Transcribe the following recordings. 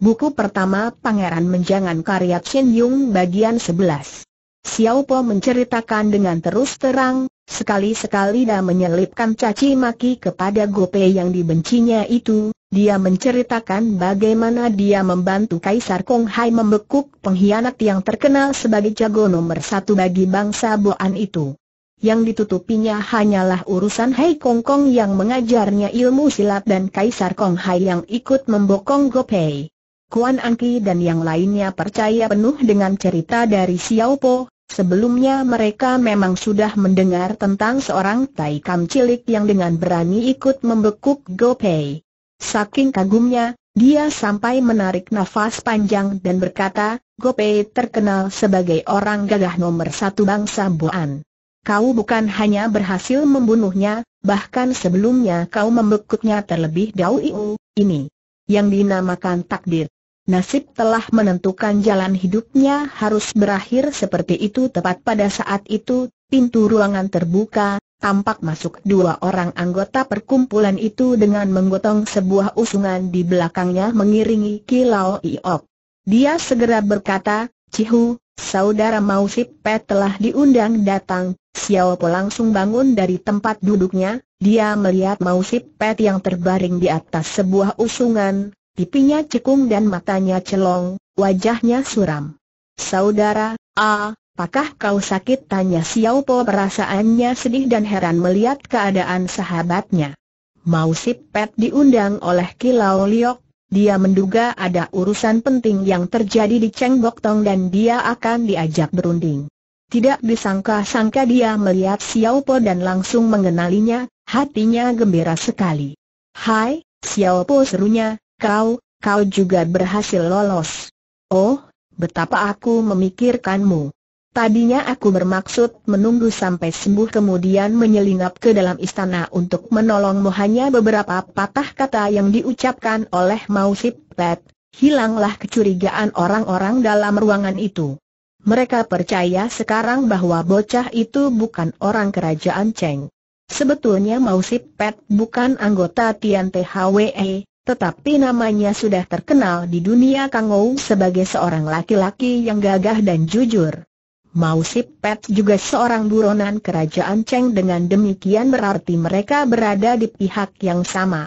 Buku pertama Pangeran Menjangan karya Chen Yung bagian 11. Xiao Po menceritakan dengan terus terang, sekali-sekali dia menyelipkan caci maki kepada Gope yang dibencinya itu, dia menceritakan bagaimana dia membantu Kaisar Kong Hai membekuk pengkhianat yang terkenal sebagai jago nomor satu bagi bangsa Boan itu. Yang ditutupinya hanyalah urusan Hai Kong Kong yang mengajarnya ilmu silat dan Kaisar Kong Hai yang ikut membokong Gopei. Kuan Angki dan yang lainnya percaya penuh dengan cerita dari Xiao Po, sebelumnya mereka memang sudah mendengar tentang seorang taikam cilik yang dengan berani ikut membekuk Go Pei. Saking kagumnya, dia sampai menarik nafas panjang dan berkata, Go Pei terkenal sebagai orang gagah nomor satu bangsa Boan. Kau bukan hanya berhasil membunuhnya, bahkan sebelumnya kau membekuknya terlebih dahulu, ini yang dinamakan takdir. Nasib telah menentukan jalan hidupnya harus berakhir seperti itu tepat pada saat itu, pintu ruangan terbuka, tampak masuk dua orang anggota perkumpulan itu dengan menggotong sebuah usungan di belakangnya mengiringi Kilau Iok. Dia segera berkata, Cihu, saudara Mau Pet telah diundang datang, Xiao Po langsung bangun dari tempat duduknya, dia melihat Mau Pet yang terbaring di atas sebuah usungan, Pipinya cekung dan matanya celong, wajahnya suram. Saudara, ah, apakah kau sakit? Tanya Xiao Po perasaannya sedih dan heran melihat keadaan sahabatnya. Mau si Pet diundang oleh Kilau Liok, dia menduga ada urusan penting yang terjadi di Cheng Bok Tong dan dia akan diajak berunding. Tidak disangka-sangka dia melihat Xiao Po dan langsung mengenalinya, hatinya gembira sekali. Hai, Xiao Po serunya, Kau, kau juga berhasil lolos. Oh, betapa aku memikirkanmu. Tadinya aku bermaksud menunggu sampai sembuh kemudian menyelinap ke dalam istana untuk menolongmu hanya beberapa patah kata yang diucapkan oleh Mausip Pet, hilanglah kecurigaan orang-orang dalam ruangan itu. Mereka percaya sekarang bahwa bocah itu bukan orang kerajaan Cheng. Sebetulnya Mausip Pet bukan anggota Tian THWE, tetapi namanya sudah terkenal di dunia Kang Kangou sebagai seorang laki-laki yang gagah dan jujur. Mau si Pet juga seorang buronan kerajaan Cheng dengan demikian berarti mereka berada di pihak yang sama.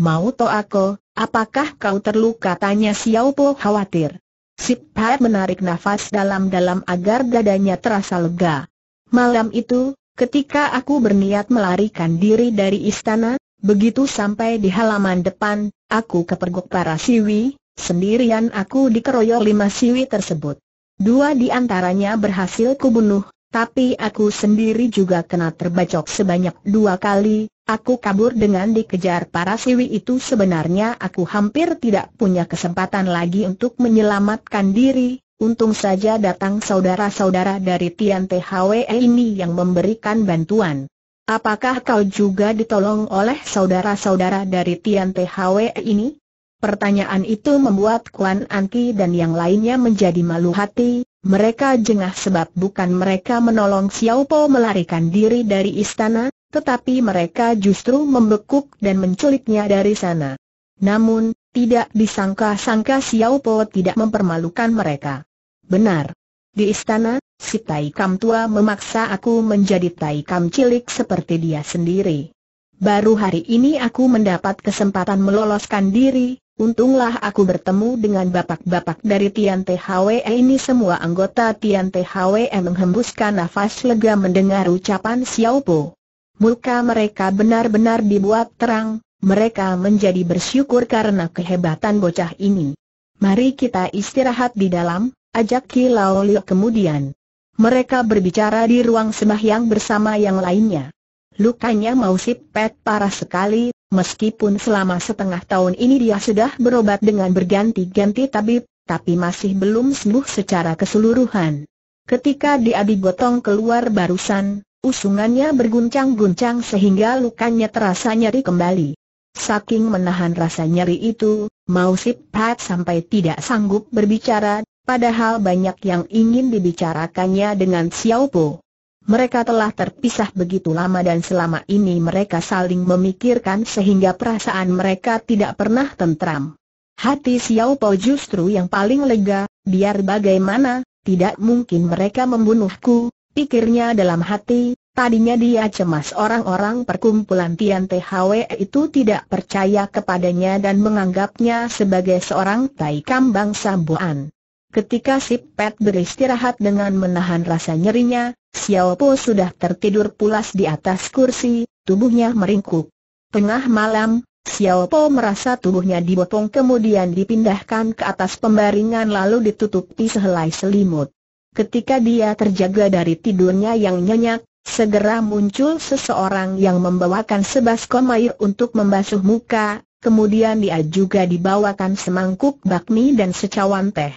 Mau to aku, apakah kau terluka tanya Xiao Po khawatir. Si Pet menarik nafas dalam-dalam agar dadanya terasa lega. Malam itu, ketika aku berniat melarikan diri dari istana, Begitu sampai di halaman depan, aku kepergok para siwi, sendirian aku dikeroyok lima siwi tersebut. Dua di antaranya berhasil kubunuh, tapi aku sendiri juga kena terbacok sebanyak dua kali, aku kabur dengan dikejar para siwi itu sebenarnya aku hampir tidak punya kesempatan lagi untuk menyelamatkan diri, untung saja datang saudara-saudara dari Tian THW e ini yang memberikan bantuan. Apakah kau juga ditolong oleh saudara-saudara dari Tian THW ini? Pertanyaan itu membuat Kuan Anki dan yang lainnya menjadi malu hati, mereka jengah sebab bukan mereka menolong Xiao Po melarikan diri dari istana, tetapi mereka justru membekuk dan menculiknya dari sana. Namun, tidak disangka-sangka Xiao Po tidak mempermalukan mereka. Benar. Di istana, si Taikam tua memaksa aku menjadi Kam cilik seperti dia sendiri. Baru hari ini aku mendapat kesempatan meloloskan diri, untunglah aku bertemu dengan bapak-bapak dari Tian THW e. ini semua anggota Tian THW e menghembuskan nafas lega mendengar ucapan Xiao Po. Muka mereka benar-benar dibuat terang, mereka menjadi bersyukur karena kehebatan bocah ini. Mari kita istirahat di dalam, ajak Kilau Liu kemudian. Mereka berbicara di ruang sembahyang bersama yang lainnya. Lukanya mau pet parah sekali, meskipun selama setengah tahun ini dia sudah berobat dengan berganti-ganti tabib, tapi masih belum sembuh secara keseluruhan. Ketika dia digotong keluar barusan, usungannya berguncang-guncang sehingga lukanya terasa nyeri kembali. Saking menahan rasa nyeri itu, Mausip Pat sampai tidak sanggup berbicara, Padahal banyak yang ingin dibicarakannya dengan Xiao Po. Mereka telah terpisah begitu lama dan selama ini mereka saling memikirkan sehingga perasaan mereka tidak pernah tentram. Hati Xiao Po justru yang paling lega, biar bagaimana, tidak mungkin mereka membunuhku, pikirnya dalam hati, Tadinya dia cemas orang-orang perkumpulan Tian THW itu tidak percaya kepadanya dan menganggapnya sebagai seorang tai kambang sambuan. Ketika si Pet beristirahat dengan menahan rasa nyerinya, Xiao Po sudah tertidur pulas di atas kursi, tubuhnya meringkuk. Tengah malam, Xiao Po merasa tubuhnya dibopong kemudian dipindahkan ke atas pembaringan lalu ditutupi sehelai selimut. Ketika dia terjaga dari tidurnya yang nyenyak, segera muncul seseorang yang membawakan sebaskom air untuk membasuh muka, kemudian dia juga dibawakan semangkuk bakmi dan secawan teh.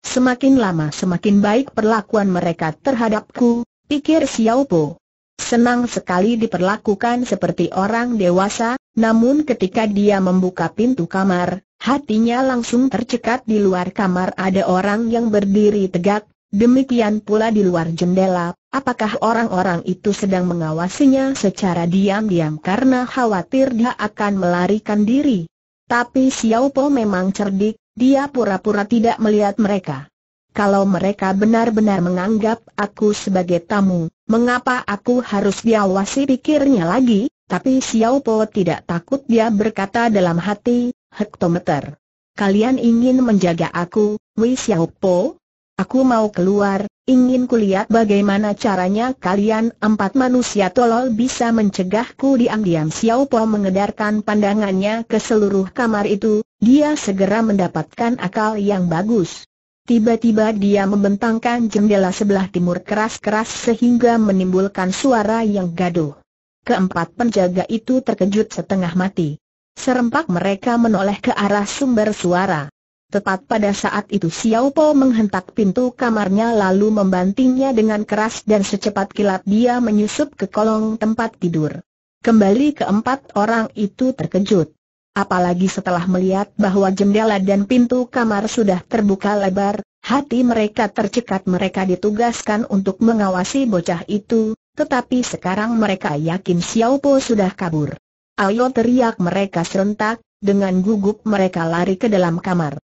Semakin lama semakin baik perlakuan mereka terhadapku, pikir Xiao Po. Senang sekali diperlakukan seperti orang dewasa, namun ketika dia membuka pintu kamar, hatinya langsung tercekat di luar kamar ada orang yang berdiri tegak, demikian pula di luar jendela, apakah orang-orang itu sedang mengawasinya secara diam-diam karena khawatir dia akan melarikan diri. Tapi Xiao Po memang cerdik, dia pura-pura tidak melihat mereka. Kalau mereka benar-benar menganggap aku sebagai tamu, mengapa aku harus diawasi pikirnya lagi? Tapi Xiao Po tidak takut dia berkata dalam hati, hektometer. Kalian ingin menjaga aku, Wei Xiao Po? Aku mau keluar, ingin kulihat bagaimana caranya kalian empat manusia tolol bisa mencegahku diam-diam Xiao Po mengedarkan pandangannya ke seluruh kamar itu, dia segera mendapatkan akal yang bagus. Tiba-tiba dia membentangkan jendela sebelah timur keras-keras sehingga menimbulkan suara yang gaduh. Keempat penjaga itu terkejut setengah mati. Serempak mereka menoleh ke arah sumber suara. Tepat pada saat itu Xiao Po menghentak pintu kamarnya lalu membantingnya dengan keras dan secepat kilat dia menyusup ke kolong tempat tidur. Kembali keempat orang itu terkejut. Apalagi setelah melihat bahwa jendela dan pintu kamar sudah terbuka lebar, hati mereka tercekat mereka ditugaskan untuk mengawasi bocah itu, tetapi sekarang mereka yakin Xiao Po sudah kabur. Ayo teriak mereka serentak, dengan gugup mereka lari ke dalam kamar.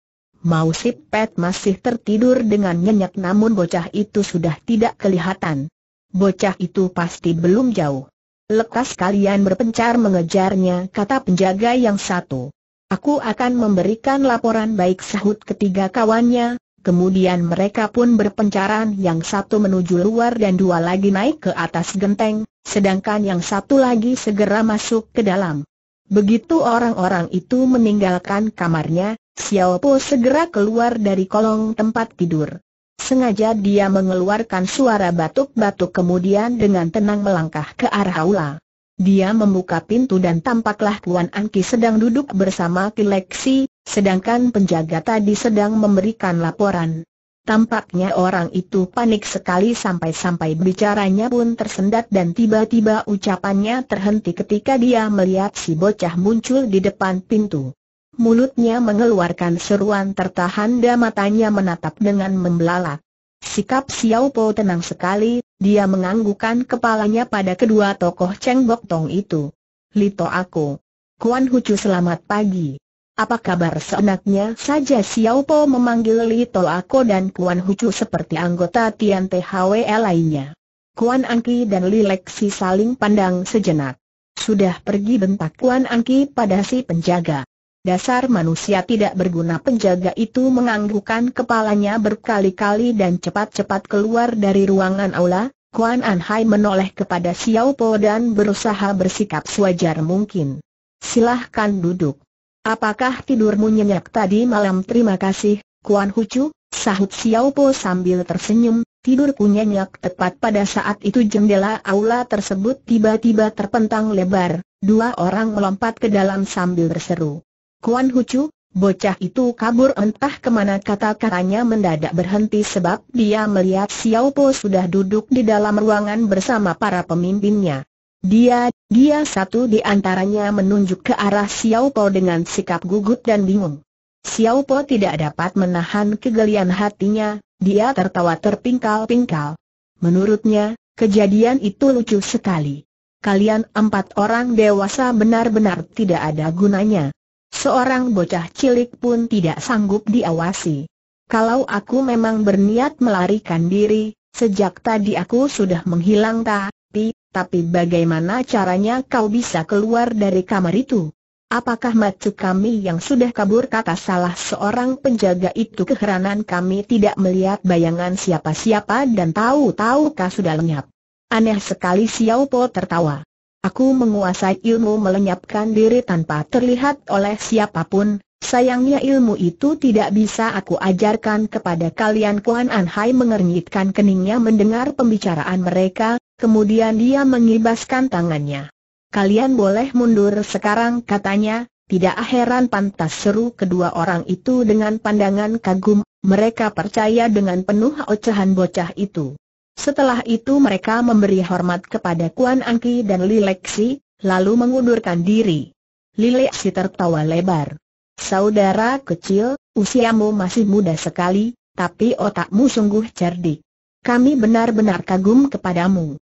Mau si Pet masih tertidur dengan nyenyak namun bocah itu sudah tidak kelihatan. Bocah itu pasti belum jauh. Lekas kalian berpencar mengejarnya kata penjaga yang satu. Aku akan memberikan laporan baik sahut ketiga kawannya, kemudian mereka pun berpencaran yang satu menuju luar dan dua lagi naik ke atas genteng, sedangkan yang satu lagi segera masuk ke dalam. Begitu orang-orang itu meninggalkan kamarnya, Xiao segera keluar dari kolong tempat tidur. Sengaja dia mengeluarkan suara batuk-batuk kemudian dengan tenang melangkah ke arah aula. Dia membuka pintu dan tampaklah Kuan Anki sedang duduk bersama Kileksi, sedangkan penjaga tadi sedang memberikan laporan. Tampaknya orang itu panik sekali sampai-sampai bicaranya pun tersendat dan tiba-tiba ucapannya terhenti ketika dia melihat si bocah muncul di depan pintu mulutnya mengeluarkan seruan tertahan dan matanya menatap dengan membelalak. Sikap Xiao Po tenang sekali, dia menganggukkan kepalanya pada kedua tokoh Cheng Bok Tong itu. Lito aku. Kuan Hucu selamat pagi. Apa kabar seenaknya saja Xiao Po memanggil Lito Aku dan Kuan Hucu seperti anggota Tian THW lainnya. Kuan Angki dan Li Lexi saling pandang sejenak. Sudah pergi bentak Kuan Angki pada si penjaga. Dasar manusia tidak berguna penjaga itu menganggukkan kepalanya berkali-kali dan cepat-cepat keluar dari ruangan aula, Kuan An Hai menoleh kepada Xiao Po dan berusaha bersikap sewajar mungkin. Silahkan duduk. Apakah tidurmu nyenyak tadi malam terima kasih, Kuan Hucu, sahut Xiao Po sambil tersenyum, tidurku nyenyak tepat pada saat itu jendela aula tersebut tiba-tiba terpentang lebar, dua orang melompat ke dalam sambil berseru. Kuan Hucu, bocah itu kabur entah kemana kata-katanya mendadak berhenti sebab dia melihat Xiao Po sudah duduk di dalam ruangan bersama para pemimpinnya. Dia, dia satu di antaranya menunjuk ke arah Xiao Po dengan sikap gugup dan bingung. Xiao Po tidak dapat menahan kegelian hatinya, dia tertawa terpingkal-pingkal. Menurutnya, kejadian itu lucu sekali. Kalian empat orang dewasa benar-benar tidak ada gunanya. Seorang bocah cilik pun tidak sanggup diawasi. Kalau aku memang berniat melarikan diri, sejak tadi aku sudah menghilang tapi, tapi bagaimana caranya kau bisa keluar dari kamar itu? Apakah macu kami yang sudah kabur kata salah seorang penjaga itu keheranan kami tidak melihat bayangan siapa-siapa dan tahu-tahu kau sudah lenyap. Aneh sekali Xiao Po tertawa. Aku menguasai ilmu melenyapkan diri tanpa terlihat oleh siapapun, sayangnya ilmu itu tidak bisa aku ajarkan kepada kalian Kuan Anhai Hai mengernyitkan keningnya mendengar pembicaraan mereka, kemudian dia mengibaskan tangannya. Kalian boleh mundur sekarang katanya, tidak heran pantas seru kedua orang itu dengan pandangan kagum, mereka percaya dengan penuh ocehan bocah itu. Setelah itu mereka memberi hormat kepada Kuan Angki dan Li lalu mengundurkan diri. Li tertawa lebar. Saudara kecil, usiamu masih muda sekali, tapi otakmu sungguh cerdik. Kami benar-benar kagum kepadamu.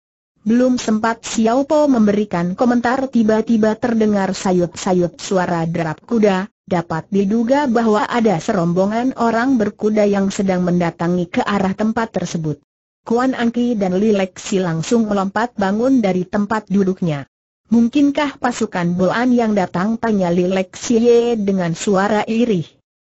Belum sempat Xiao Po memberikan komentar tiba-tiba terdengar sayup-sayup suara derap kuda, dapat diduga bahwa ada serombongan orang berkuda yang sedang mendatangi ke arah tempat tersebut. Kuan Angki dan Lileksi langsung melompat bangun dari tempat duduknya. Mungkinkah pasukan bulan yang datang? Tanya Lileksi dengan suara irih.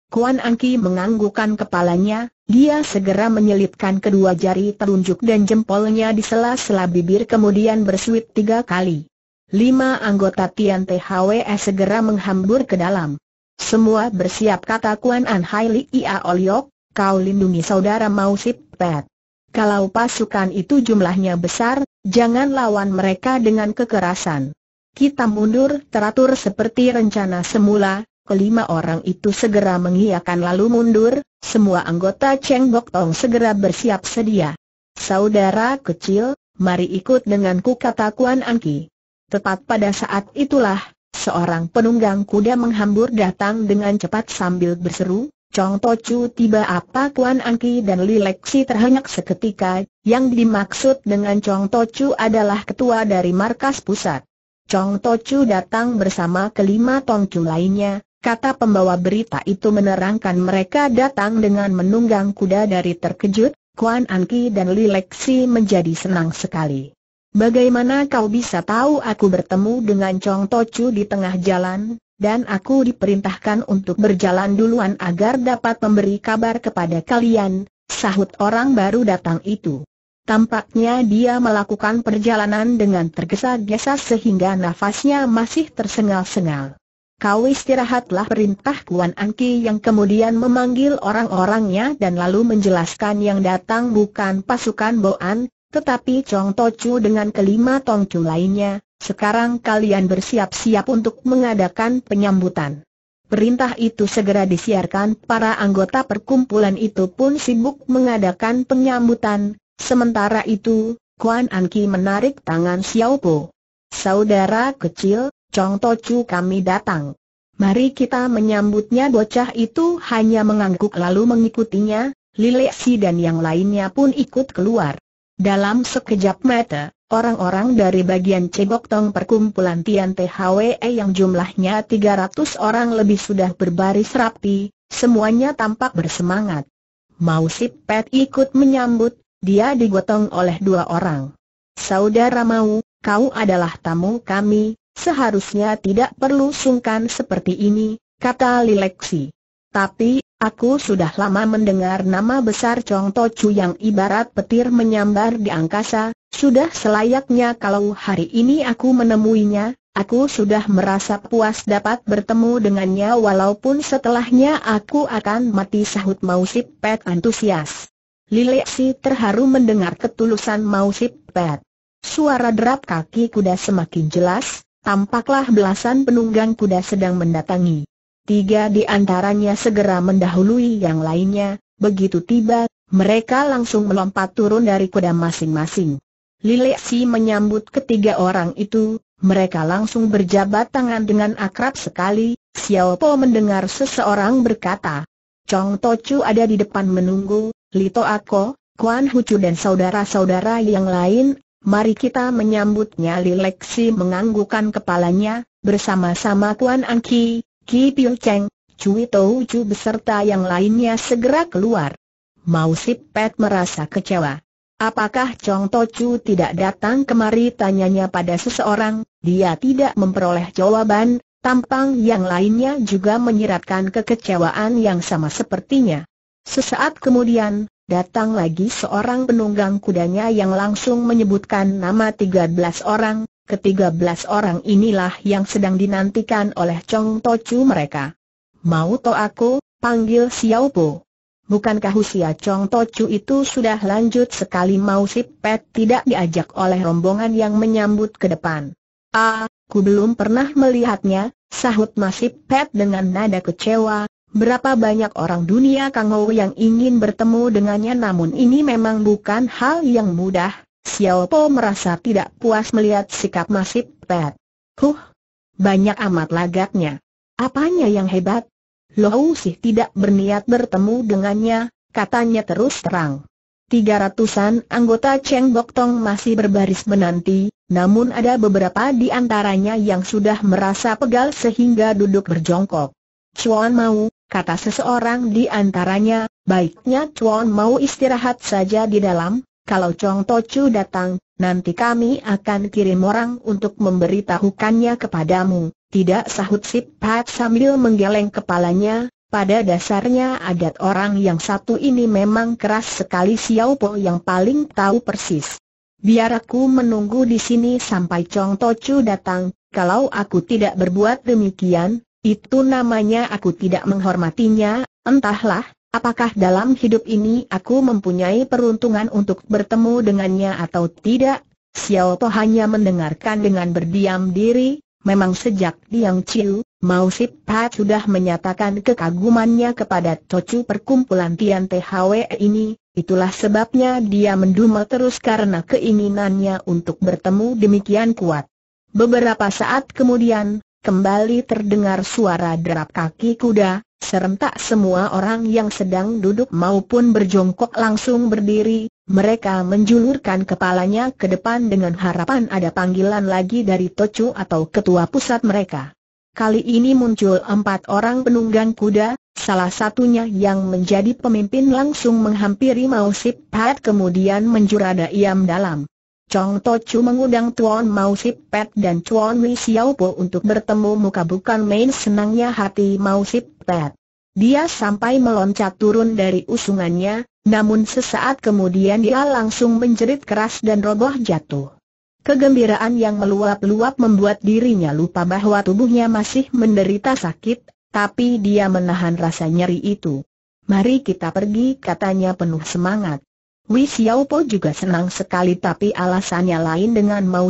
Kuan Angki menganggukkan kepalanya, dia segera menyelipkan kedua jari telunjuk dan jempolnya di sela-sela bibir kemudian bersuit tiga kali. Lima anggota Tian THWE segera menghambur ke dalam. Semua bersiap kata Kuan An Hai Li Ia Oliok, kau lindungi saudara Mausip Pet. Kalau pasukan itu jumlahnya besar, jangan lawan mereka dengan kekerasan. Kita mundur teratur seperti rencana semula, kelima orang itu segera mengiakan lalu mundur, semua anggota Cheng Bok Tong segera bersiap sedia. Saudara kecil, mari ikut denganku kata Kuan Anki. Tepat pada saat itulah, seorang penunggang kuda menghambur datang dengan cepat sambil berseru, Chong Tochu tiba apa Kuan Angki dan Li Lexi terhenyak seketika, yang dimaksud dengan Chong Tochu adalah ketua dari markas pusat. Chong Tochu datang bersama kelima Tongcu lainnya, kata pembawa berita itu menerangkan mereka datang dengan menunggang kuda dari terkejut, Kuan Angki dan Li Lexi menjadi senang sekali. Bagaimana kau bisa tahu aku bertemu dengan Chong Tochu di tengah jalan? dan aku diperintahkan untuk berjalan duluan agar dapat memberi kabar kepada kalian, sahut orang baru datang itu. Tampaknya dia melakukan perjalanan dengan tergesa-gesa sehingga nafasnya masih tersengal-sengal. Kau istirahatlah perintah Kuan Anki yang kemudian memanggil orang-orangnya dan lalu menjelaskan yang datang bukan pasukan Boan, tetapi Chong Tochu dengan kelima Tongcu lainnya, sekarang kalian bersiap-siap untuk mengadakan penyambutan. Perintah itu segera disiarkan, para anggota perkumpulan itu pun sibuk mengadakan penyambutan, sementara itu, Kuan Anki menarik tangan Xiao Po. Saudara kecil, Chong To Chu kami datang. Mari kita menyambutnya bocah itu hanya mengangguk lalu mengikutinya, Lilek Si dan yang lainnya pun ikut keluar. Dalam sekejap mata, Orang-orang dari bagian Cebok Tong perkumpulan Tian THWE yang jumlahnya 300 orang lebih sudah berbaris rapi, semuanya tampak bersemangat. Mau si Pet ikut menyambut, dia digotong oleh dua orang. Saudara Mau, kau adalah tamu kami, seharusnya tidak perlu sungkan seperti ini, kata Lileksi. Tapi, aku sudah lama mendengar nama besar Chong Tochu yang ibarat petir menyambar di angkasa, sudah selayaknya kalau hari ini aku menemuinya, aku sudah merasa puas dapat bertemu dengannya walaupun setelahnya aku akan mati sahut Mausip Pet antusias. Lileksi terharu mendengar ketulusan Mausip Pet. Suara derap kaki kuda semakin jelas, tampaklah belasan penunggang kuda sedang mendatangi. Tiga di antaranya segera mendahului yang lainnya, begitu tiba, mereka langsung melompat turun dari kuda masing-masing. Lileksi menyambut ketiga orang itu, mereka langsung berjabat tangan dengan akrab sekali, Xiao Po mendengar seseorang berkata, Chong Chu ada di depan menunggu, Lito Ako, Kuan Hu Chu dan saudara-saudara yang lain, mari kita menyambutnya Lileksi menganggukkan kepalanya, bersama-sama Kuan An Ki Piu Cheng, Cui To Chu beserta yang lainnya segera keluar. Mao Sip Pet merasa kecewa. Apakah Chong Tochu tidak datang kemari tanyanya pada seseorang, dia tidak memperoleh jawaban, tampang yang lainnya juga menyiratkan kekecewaan yang sama sepertinya. Sesaat kemudian, datang lagi seorang penunggang kudanya yang langsung menyebutkan nama 13 orang, ketiga belas orang inilah yang sedang dinantikan oleh Chong Tochu mereka. Mau to aku, panggil Xiao Po. Bukankah usia Chong Tochu itu sudah lanjut sekali mau si Pet tidak diajak oleh rombongan yang menyambut ke depan? Ah, ku belum pernah melihatnya, sahut masih Pet dengan nada kecewa, berapa banyak orang dunia Kang Kangou yang ingin bertemu dengannya namun ini memang bukan hal yang mudah, Xiao Po merasa tidak puas melihat sikap Masip Pet. Huh, banyak amat lagaknya. Apanya yang hebat? Lou sih tidak berniat bertemu dengannya, katanya terus terang. Tiga ratusan anggota Cheng Bok Tong masih berbaris menanti, namun ada beberapa di antaranya yang sudah merasa pegal sehingga duduk berjongkok. Chuan mau, kata seseorang di antaranya, baiknya Chuan mau istirahat saja di dalam, kalau Chong To Chu datang, nanti kami akan kirim orang untuk memberitahukannya kepadamu. Tidak sahut si Pat sambil menggeleng kepalanya, pada dasarnya adat orang yang satu ini memang keras sekali Xiao Po yang paling tahu persis. Biar aku menunggu di sini sampai Chong Chu datang, kalau aku tidak berbuat demikian, itu namanya aku tidak menghormatinya, entahlah, apakah dalam hidup ini aku mempunyai peruntungan untuk bertemu dengannya atau tidak. Xiao Po hanya mendengarkan dengan berdiam diri, Memang sejak Diang Chiu, Mao Sip Pat sudah menyatakan kekagumannya kepada Tocu perkumpulan Tian THW ini, itulah sebabnya dia mendumel terus karena keinginannya untuk bertemu demikian kuat. Beberapa saat kemudian, kembali terdengar suara derap kaki kuda, serentak semua orang yang sedang duduk maupun berjongkok langsung berdiri, mereka menjulurkan kepalanya ke depan dengan harapan ada panggilan lagi dari Tocu atau ketua pusat mereka. Kali ini muncul empat orang penunggang kuda, salah satunya yang menjadi pemimpin langsung menghampiri Mao Sip Pat kemudian menjurada iam dalam. Chong Tocu mengundang Tuan Mao Sip Pat dan Tuan Wei Xiaopo untuk bertemu muka bukan main senangnya hati Mao Sip Pat. Dia sampai meloncat turun dari usungannya, namun sesaat kemudian dia langsung menjerit keras dan roboh jatuh. Kegembiraan yang meluap-luap membuat dirinya lupa bahwa tubuhnya masih menderita sakit, tapi dia menahan rasa nyeri itu. Mari kita pergi katanya penuh semangat. Wei Xiaopo juga senang sekali tapi alasannya lain dengan Mao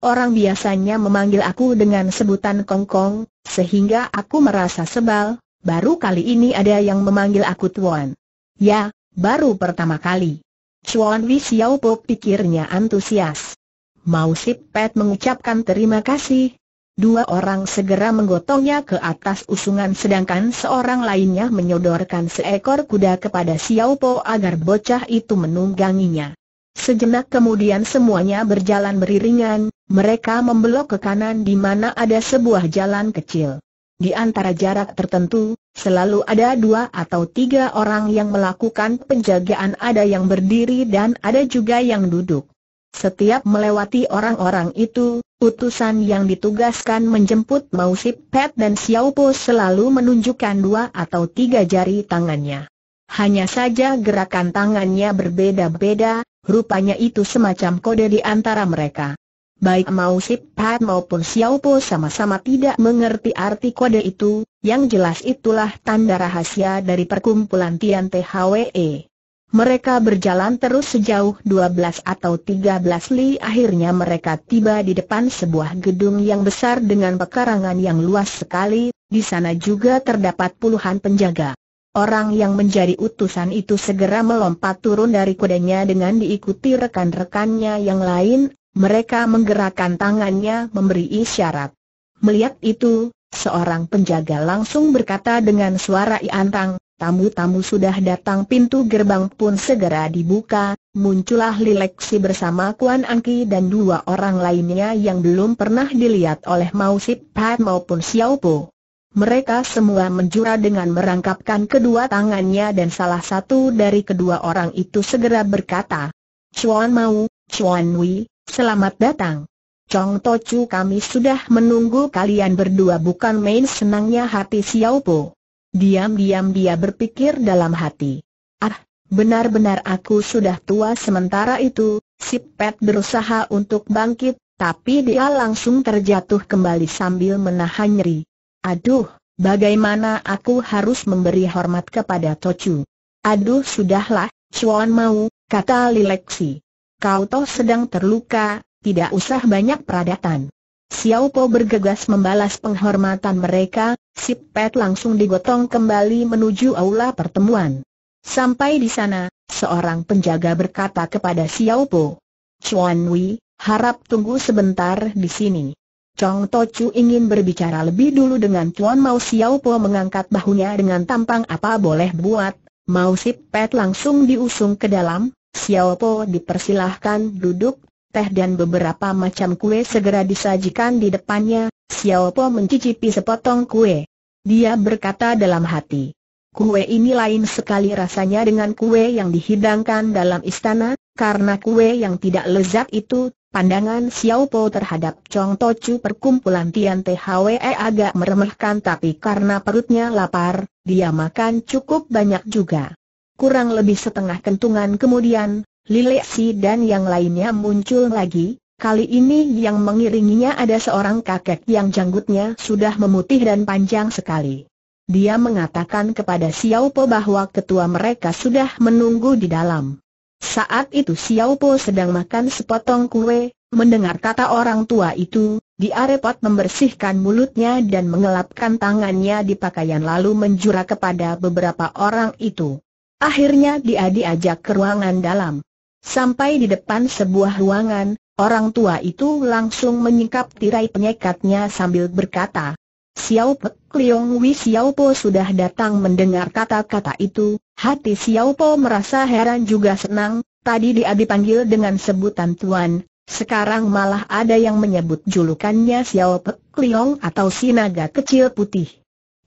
Orang biasanya memanggil aku dengan sebutan kongkong, sehingga aku merasa sebal, baru kali ini ada yang memanggil aku tuan. Ya, baru pertama kali. Chuan Wi Po pikirnya antusias. Mao Sip Pet mengucapkan terima kasih. Dua orang segera menggotongnya ke atas usungan sedangkan seorang lainnya menyodorkan seekor kuda kepada Xiao Po agar bocah itu menungganginya. Sejenak kemudian semuanya berjalan beriringan, mereka membelok ke kanan di mana ada sebuah jalan kecil. Di antara jarak tertentu, selalu ada dua atau tiga orang yang melakukan penjagaan ada yang berdiri dan ada juga yang duduk. Setiap melewati orang-orang itu, utusan yang ditugaskan menjemput Mausip Pet dan Xiao Po selalu menunjukkan dua atau tiga jari tangannya. Hanya saja gerakan tangannya berbeda-beda, rupanya itu semacam kode di antara mereka. Baik Mao Sip Pat maupun Xiao Po sama-sama tidak mengerti arti kode itu, yang jelas itulah tanda rahasia dari perkumpulan Tian THWE. Mereka berjalan terus sejauh 12 atau 13 li akhirnya mereka tiba di depan sebuah gedung yang besar dengan pekarangan yang luas sekali, di sana juga terdapat puluhan penjaga. Orang yang menjadi utusan itu segera melompat turun dari kudanya dengan diikuti rekan-rekannya yang lain, mereka menggerakkan tangannya memberi isyarat. Melihat itu, seorang penjaga langsung berkata dengan suara iantang, tamu-tamu sudah datang pintu gerbang pun segera dibuka, muncullah Lileksi bersama Kuan Angki dan dua orang lainnya yang belum pernah dilihat oleh Mausip Pat maupun Xiao Po. Mereka semua menjura dengan merangkapkan kedua tangannya dan salah satu dari kedua orang itu segera berkata, Chuan Mau, Chuan Wei, Selamat datang. Chong Tochu kami sudah menunggu kalian berdua bukan main senangnya hati Xiao Po. Diam-diam dia berpikir dalam hati. Ah, benar-benar aku sudah tua sementara itu, si Pet berusaha untuk bangkit, tapi dia langsung terjatuh kembali sambil menahan nyeri. Aduh, bagaimana aku harus memberi hormat kepada Tochu? Aduh sudahlah, Chuan mau, kata Lileksi kau toh sedang terluka, tidak usah banyak peradatan. Xiao Po bergegas membalas penghormatan mereka, si Pet langsung digotong kembali menuju aula pertemuan. Sampai di sana, seorang penjaga berkata kepada Xiao Po, Chuan Wei, harap tunggu sebentar di sini. Chong To Chu ingin berbicara lebih dulu dengan Chuan Mao Xiao Po mengangkat bahunya dengan tampang apa boleh buat, Mao Si Pet langsung diusung ke dalam, Xiaopo dipersilahkan duduk, teh dan beberapa macam kue segera disajikan di depannya, Xiaopo mencicipi sepotong kue. Dia berkata dalam hati, kue ini lain sekali rasanya dengan kue yang dihidangkan dalam istana, karena kue yang tidak lezat itu Pandangan Xiaopo terhadap Chong Tochu perkumpulan Tian THWE agak meremehkan tapi karena perutnya lapar, dia makan cukup banyak juga. Kurang lebih setengah kentungan kemudian, Lileksi dan yang lainnya muncul lagi, kali ini yang mengiringinya ada seorang kakek yang janggutnya sudah memutih dan panjang sekali. Dia mengatakan kepada Xiao Po bahwa ketua mereka sudah menunggu di dalam. Saat itu Xiao Po sedang makan sepotong kue, mendengar kata orang tua itu, dia repot membersihkan mulutnya dan mengelapkan tangannya di pakaian lalu menjurah kepada beberapa orang itu. Akhirnya dia diajak ke ruangan dalam. Sampai di depan sebuah ruangan, orang tua itu langsung menyingkap tirai penyekatnya sambil berkata, Xiao Pek Liong Wei Xiao Po sudah datang mendengar kata-kata itu, hati Xiao Po merasa heran juga senang, tadi dia dipanggil dengan sebutan Tuan, sekarang malah ada yang menyebut julukannya Xiao Pek Liong atau Sinaga kecil putih.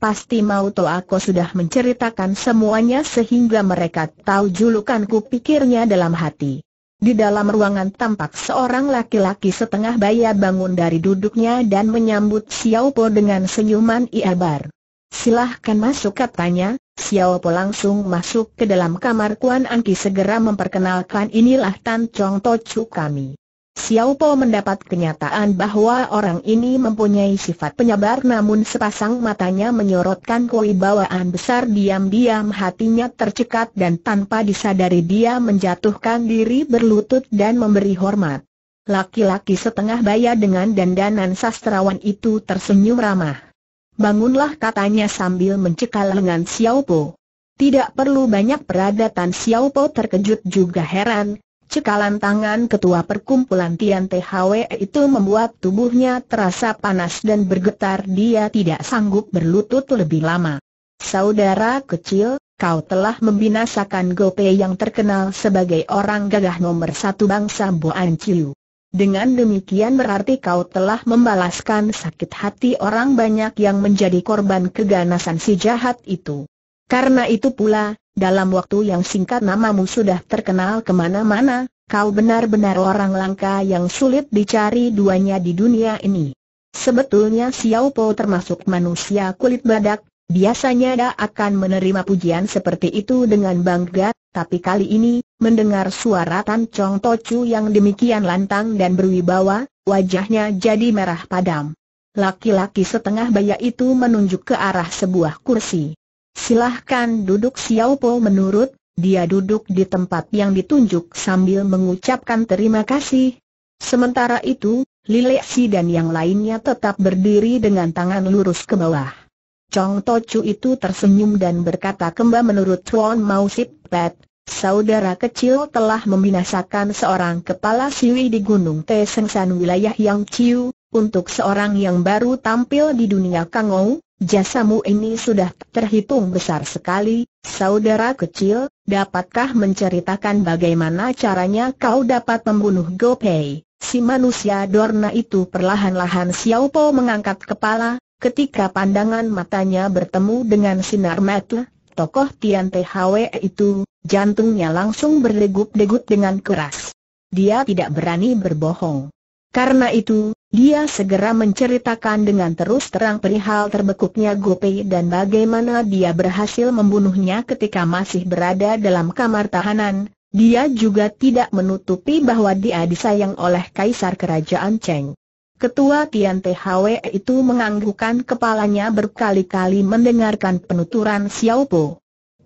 Pasti mau tahu aku sudah menceritakan semuanya sehingga mereka tahu julukanku pikirnya dalam hati. Di dalam ruangan tampak seorang laki-laki setengah baya bangun dari duduknya dan menyambut Xiao Po dengan senyuman iabar. Silahkan masuk katanya, Xiao Po langsung masuk ke dalam kamar Kuan Angki segera memperkenalkan inilah Tan Chong Tocu kami. Xiao Po mendapat kenyataan bahwa orang ini mempunyai sifat penyabar namun sepasang matanya menyorotkan kewibawaan besar diam-diam hatinya tercekat dan tanpa disadari dia menjatuhkan diri berlutut dan memberi hormat. Laki-laki setengah baya dengan dandanan sastrawan itu tersenyum ramah. Bangunlah katanya sambil mencekal lengan Xiao Po. Tidak perlu banyak peradatan Xiao Po terkejut juga heran, Cekalan tangan ketua perkumpulan Tian THW itu membuat tubuhnya terasa panas dan bergetar dia tidak sanggup berlutut lebih lama. Saudara kecil, kau telah membinasakan Gope yang terkenal sebagai orang gagah nomor satu bangsa Boan Chiu. Dengan demikian berarti kau telah membalaskan sakit hati orang banyak yang menjadi korban keganasan si jahat itu. Karena itu pula, dalam waktu yang singkat namamu sudah terkenal kemana-mana, kau benar-benar orang langka yang sulit dicari duanya di dunia ini. Sebetulnya Xiao Po termasuk manusia kulit badak, biasanya dia akan menerima pujian seperti itu dengan bangga, tapi kali ini, mendengar suara Tan Chong Tochu yang demikian lantang dan berwibawa, wajahnya jadi merah padam. Laki-laki setengah baya itu menunjuk ke arah sebuah kursi. Silahkan duduk Xiao Po menurut, dia duduk di tempat yang ditunjuk sambil mengucapkan terima kasih. Sementara itu, Lilek dan yang lainnya tetap berdiri dengan tangan lurus ke bawah. Chong Tochu itu tersenyum dan berkata kemba menurut Tuan Mau Sip Pet, saudara kecil telah membinasakan seorang kepala siwi di Gunung Tesengsan wilayah Yang Chiu, untuk seorang yang baru tampil di dunia Kangou, Jasamu ini sudah terhitung besar sekali, saudara kecil, dapatkah menceritakan bagaimana caranya kau dapat membunuh Gopei? Si manusia Dorna itu perlahan-lahan Xiao Po mengangkat kepala, ketika pandangan matanya bertemu dengan sinar mata, tokoh Tian THW itu, jantungnya langsung berdegup-degup dengan keras. Dia tidak berani berbohong. Karena itu, dia segera menceritakan dengan terus terang perihal terbekuknya Gopei dan bagaimana dia berhasil membunuhnya ketika masih berada dalam kamar tahanan. Dia juga tidak menutupi bahwa dia disayang oleh Kaisar Kerajaan Cheng. Ketua Tian THW itu menganggukkan kepalanya berkali-kali mendengarkan penuturan Xiao Po.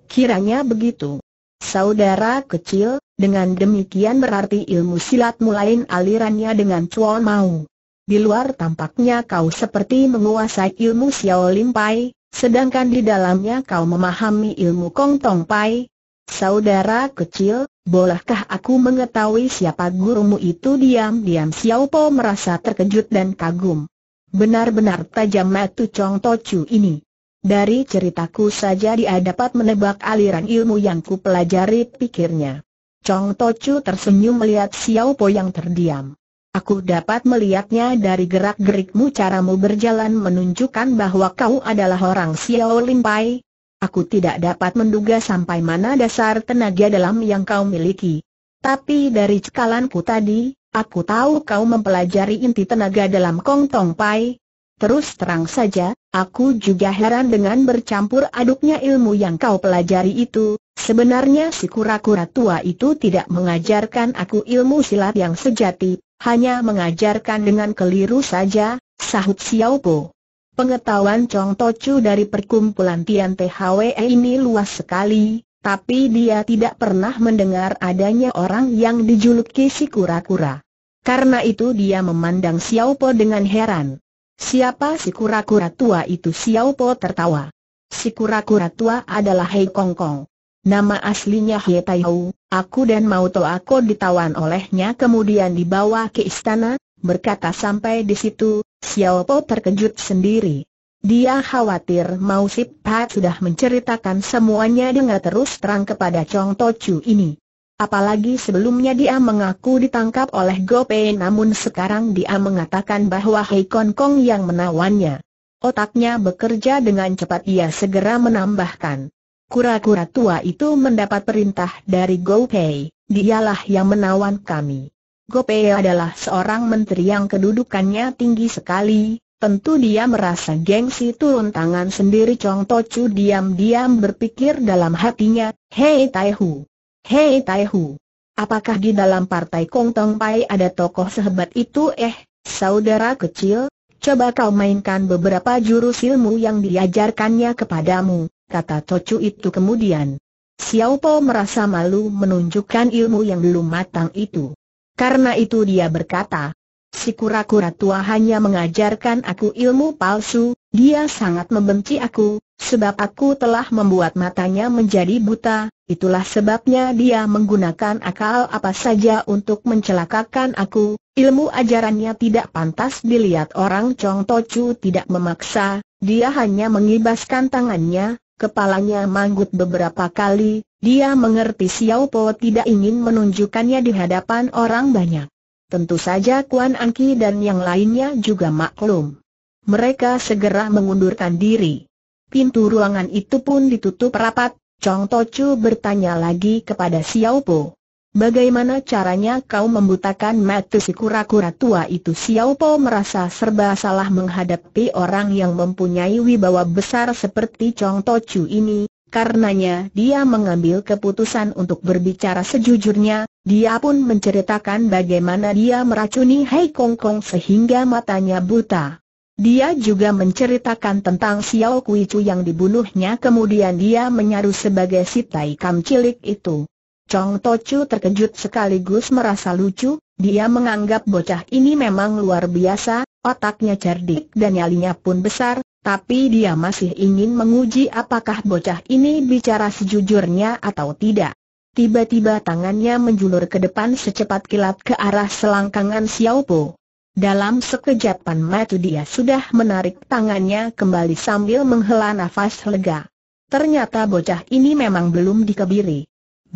Kiranya begitu. Saudara kecil, dengan demikian berarti ilmu silat mulain alirannya dengan cuan Mau. Di luar tampaknya kau seperti menguasai ilmu Xiao Lim Pai, sedangkan di dalamnya kau memahami ilmu Kong Tong Pai. Saudara kecil, bolehkah aku mengetahui siapa gurumu itu? Diam-diam Xiao Po merasa terkejut dan kagum. Benar-benar tajam mata Chong Tochu ini. Dari ceritaku saja dia dapat menebak aliran ilmu yang ku pelajari, pikirnya. Chong Tochu tersenyum melihat Xiao Po yang terdiam. Aku dapat melihatnya dari gerak-gerikmu caramu berjalan menunjukkan bahwa kau adalah orang Xiao Pai. Aku tidak dapat menduga sampai mana dasar tenaga dalam yang kau miliki. Tapi dari cekalanku tadi, aku tahu kau mempelajari inti tenaga dalam Kong Tong Pai. Terus terang saja, aku juga heran dengan bercampur aduknya ilmu yang kau pelajari itu. Sebenarnya si kura-kura tua itu tidak mengajarkan aku ilmu silat yang sejati, hanya mengajarkan dengan keliru saja, sahut Xiao Po. Pengetahuan Chong Tochu dari perkumpulan Tian THWE ini luas sekali, tapi dia tidak pernah mendengar adanya orang yang dijuluki si kura-kura. Karena itu dia memandang Xiao Po dengan heran. Siapa si kura-kura tua itu? Xiao Po tertawa. Si kura-kura tua adalah Hei Kong Kong. Nama aslinya He Taihu, aku dan Mauto aku ditawan olehnya kemudian dibawa ke istana, berkata sampai di situ, Xiao Po terkejut sendiri. Dia khawatir Mao Sip Pat sudah menceritakan semuanya dengan terus terang kepada Chong To Chu ini. Apalagi sebelumnya dia mengaku ditangkap oleh Pei namun sekarang dia mengatakan bahwa Hei Kong Kong yang menawannya. Otaknya bekerja dengan cepat ia segera menambahkan. Kura-kura tua itu mendapat perintah dari Gopei, dialah yang menawan kami. Gopei adalah seorang menteri yang kedudukannya tinggi sekali, tentu dia merasa gengsi turun tangan sendiri Chong Tochu diam-diam berpikir dalam hatinya, Hei Taihu! Hei Taihu! Apakah di dalam partai Kong Tong Pai ada tokoh sehebat itu eh, saudara kecil? Coba kau mainkan beberapa jurus ilmu yang diajarkannya kepadamu, kata Tocu itu kemudian. Xiao Po merasa malu menunjukkan ilmu yang belum matang itu. Karena itu dia berkata, si kura-kura tua hanya mengajarkan aku ilmu palsu, dia sangat membenci aku, sebab aku telah membuat matanya menjadi buta, itulah sebabnya dia menggunakan akal apa saja untuk mencelakakan aku, ilmu ajarannya tidak pantas dilihat orang Chong Tocu tidak memaksa, dia hanya mengibaskan tangannya, Kepalanya manggut beberapa kali, dia mengerti Xiao Po tidak ingin menunjukkannya di hadapan orang banyak. Tentu saja Kuan Anki dan yang lainnya juga maklum. Mereka segera mengundurkan diri. Pintu ruangan itu pun ditutup rapat, Chong Tochu bertanya lagi kepada Xiao Po. Bagaimana caranya kau membutakan mata si kura-kura tua itu? Xiao Po merasa serba salah menghadapi orang yang mempunyai wibawa besar seperti Chong To Tochu ini, karenanya dia mengambil keputusan untuk berbicara sejujurnya, dia pun menceritakan bagaimana dia meracuni Hei Kong Kong sehingga matanya buta. Dia juga menceritakan tentang Xiao Kui Chu yang dibunuhnya kemudian dia menyaru sebagai si Tai Kam cilik itu. Chong Tochu terkejut sekaligus merasa lucu, dia menganggap bocah ini memang luar biasa, otaknya cerdik dan nyalinya pun besar, tapi dia masih ingin menguji apakah bocah ini bicara sejujurnya atau tidak. Tiba-tiba tangannya menjulur ke depan secepat kilat ke arah selangkangan Xiao Po. Dalam sekejapan, mata dia sudah menarik tangannya kembali sambil menghela nafas lega. Ternyata bocah ini memang belum dikebiri.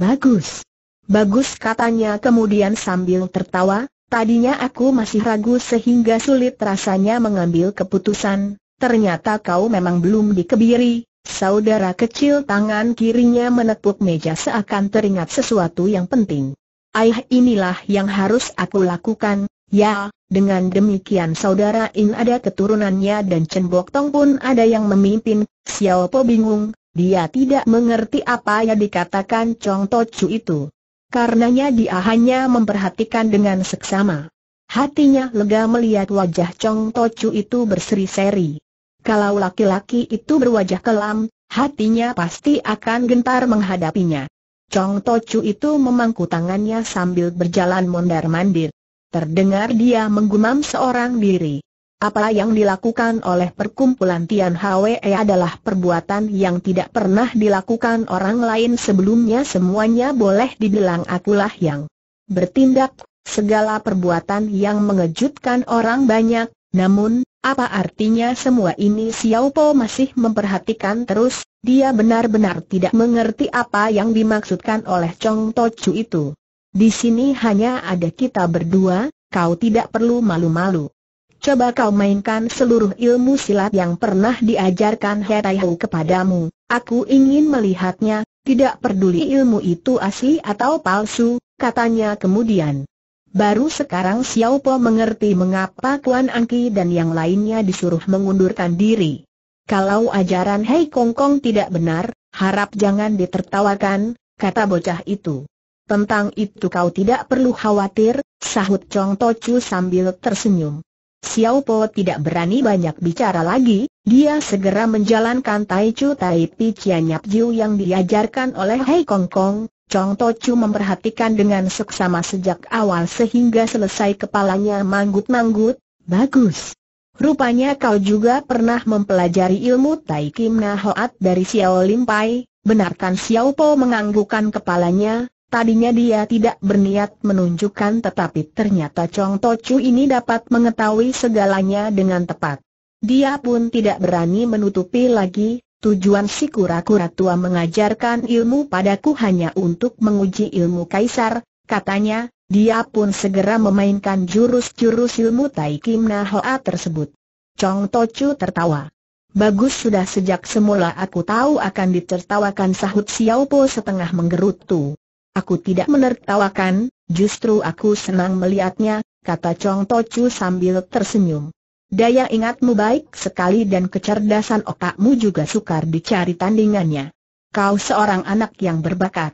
Bagus. Bagus katanya kemudian sambil tertawa, tadinya aku masih ragu sehingga sulit rasanya mengambil keputusan, ternyata kau memang belum dikebiri, Saudara kecil tangan kirinya menepuk meja seakan teringat sesuatu yang penting. Ayah inilah yang harus aku lakukan, ya, dengan demikian saudara In ada keturunannya dan Chen Bok Tong pun ada yang memimpin, Xiao Po bingung, dia tidak mengerti apa yang dikatakan Chong Tochu itu. Karenanya dia hanya memperhatikan dengan seksama. Hatinya lega melihat wajah Chong Tochu itu berseri-seri. Kalau laki-laki itu berwajah kelam, hatinya pasti akan gentar menghadapinya. Chong Tochu itu memangku tangannya sambil berjalan mondar-mandir. Terdengar dia menggumam seorang diri. Apa yang dilakukan oleh perkumpulan Tian Hwe adalah perbuatan yang tidak pernah dilakukan orang lain sebelumnya semuanya boleh dibilang akulah yang bertindak, segala perbuatan yang mengejutkan orang banyak, namun, apa artinya semua ini Xiao Po masih memperhatikan terus, dia benar-benar tidak mengerti apa yang dimaksudkan oleh Chong To itu. Di sini hanya ada kita berdua, kau tidak perlu malu-malu coba kau mainkan seluruh ilmu silat yang pernah diajarkan He kepadamu. Aku ingin melihatnya, tidak peduli ilmu itu asli atau palsu, katanya kemudian. Baru sekarang Xiao Po mengerti mengapa Kuan Angki dan yang lainnya disuruh mengundurkan diri. Kalau ajaran Hei Kong Kong tidak benar, harap jangan ditertawakan, kata bocah itu. Tentang itu kau tidak perlu khawatir, sahut Chong Tochu sambil tersenyum. Xiao Po tidak berani banyak bicara lagi, dia segera menjalankan Tai Chu Tai Pi Chian Yap Jiu yang diajarkan oleh Hei Kong Kong. Chong To Chu memperhatikan dengan seksama sejak awal sehingga selesai kepalanya manggut-manggut, bagus. Rupanya kau juga pernah mempelajari ilmu Tai Kim Hoat dari Xiao Lim Pai, benarkan Xiao Po menganggukan kepalanya, Tadinya dia tidak berniat menunjukkan tetapi ternyata Chong Tochu ini dapat mengetahui segalanya dengan tepat. Dia pun tidak berani menutupi lagi, tujuan si kura-kura tua mengajarkan ilmu padaku hanya untuk menguji ilmu kaisar, katanya, dia pun segera memainkan jurus-jurus ilmu Tai Kim Na Hoa tersebut. Chong Tochu tertawa. Bagus sudah sejak semula aku tahu akan ditertawakan sahut Xiao Po setengah menggerutu. Aku tidak menertawakan, justru aku senang melihatnya, kata Chong Tochu sambil tersenyum. Daya ingatmu baik sekali dan kecerdasan otakmu juga sukar dicari tandingannya. Kau seorang anak yang berbakat.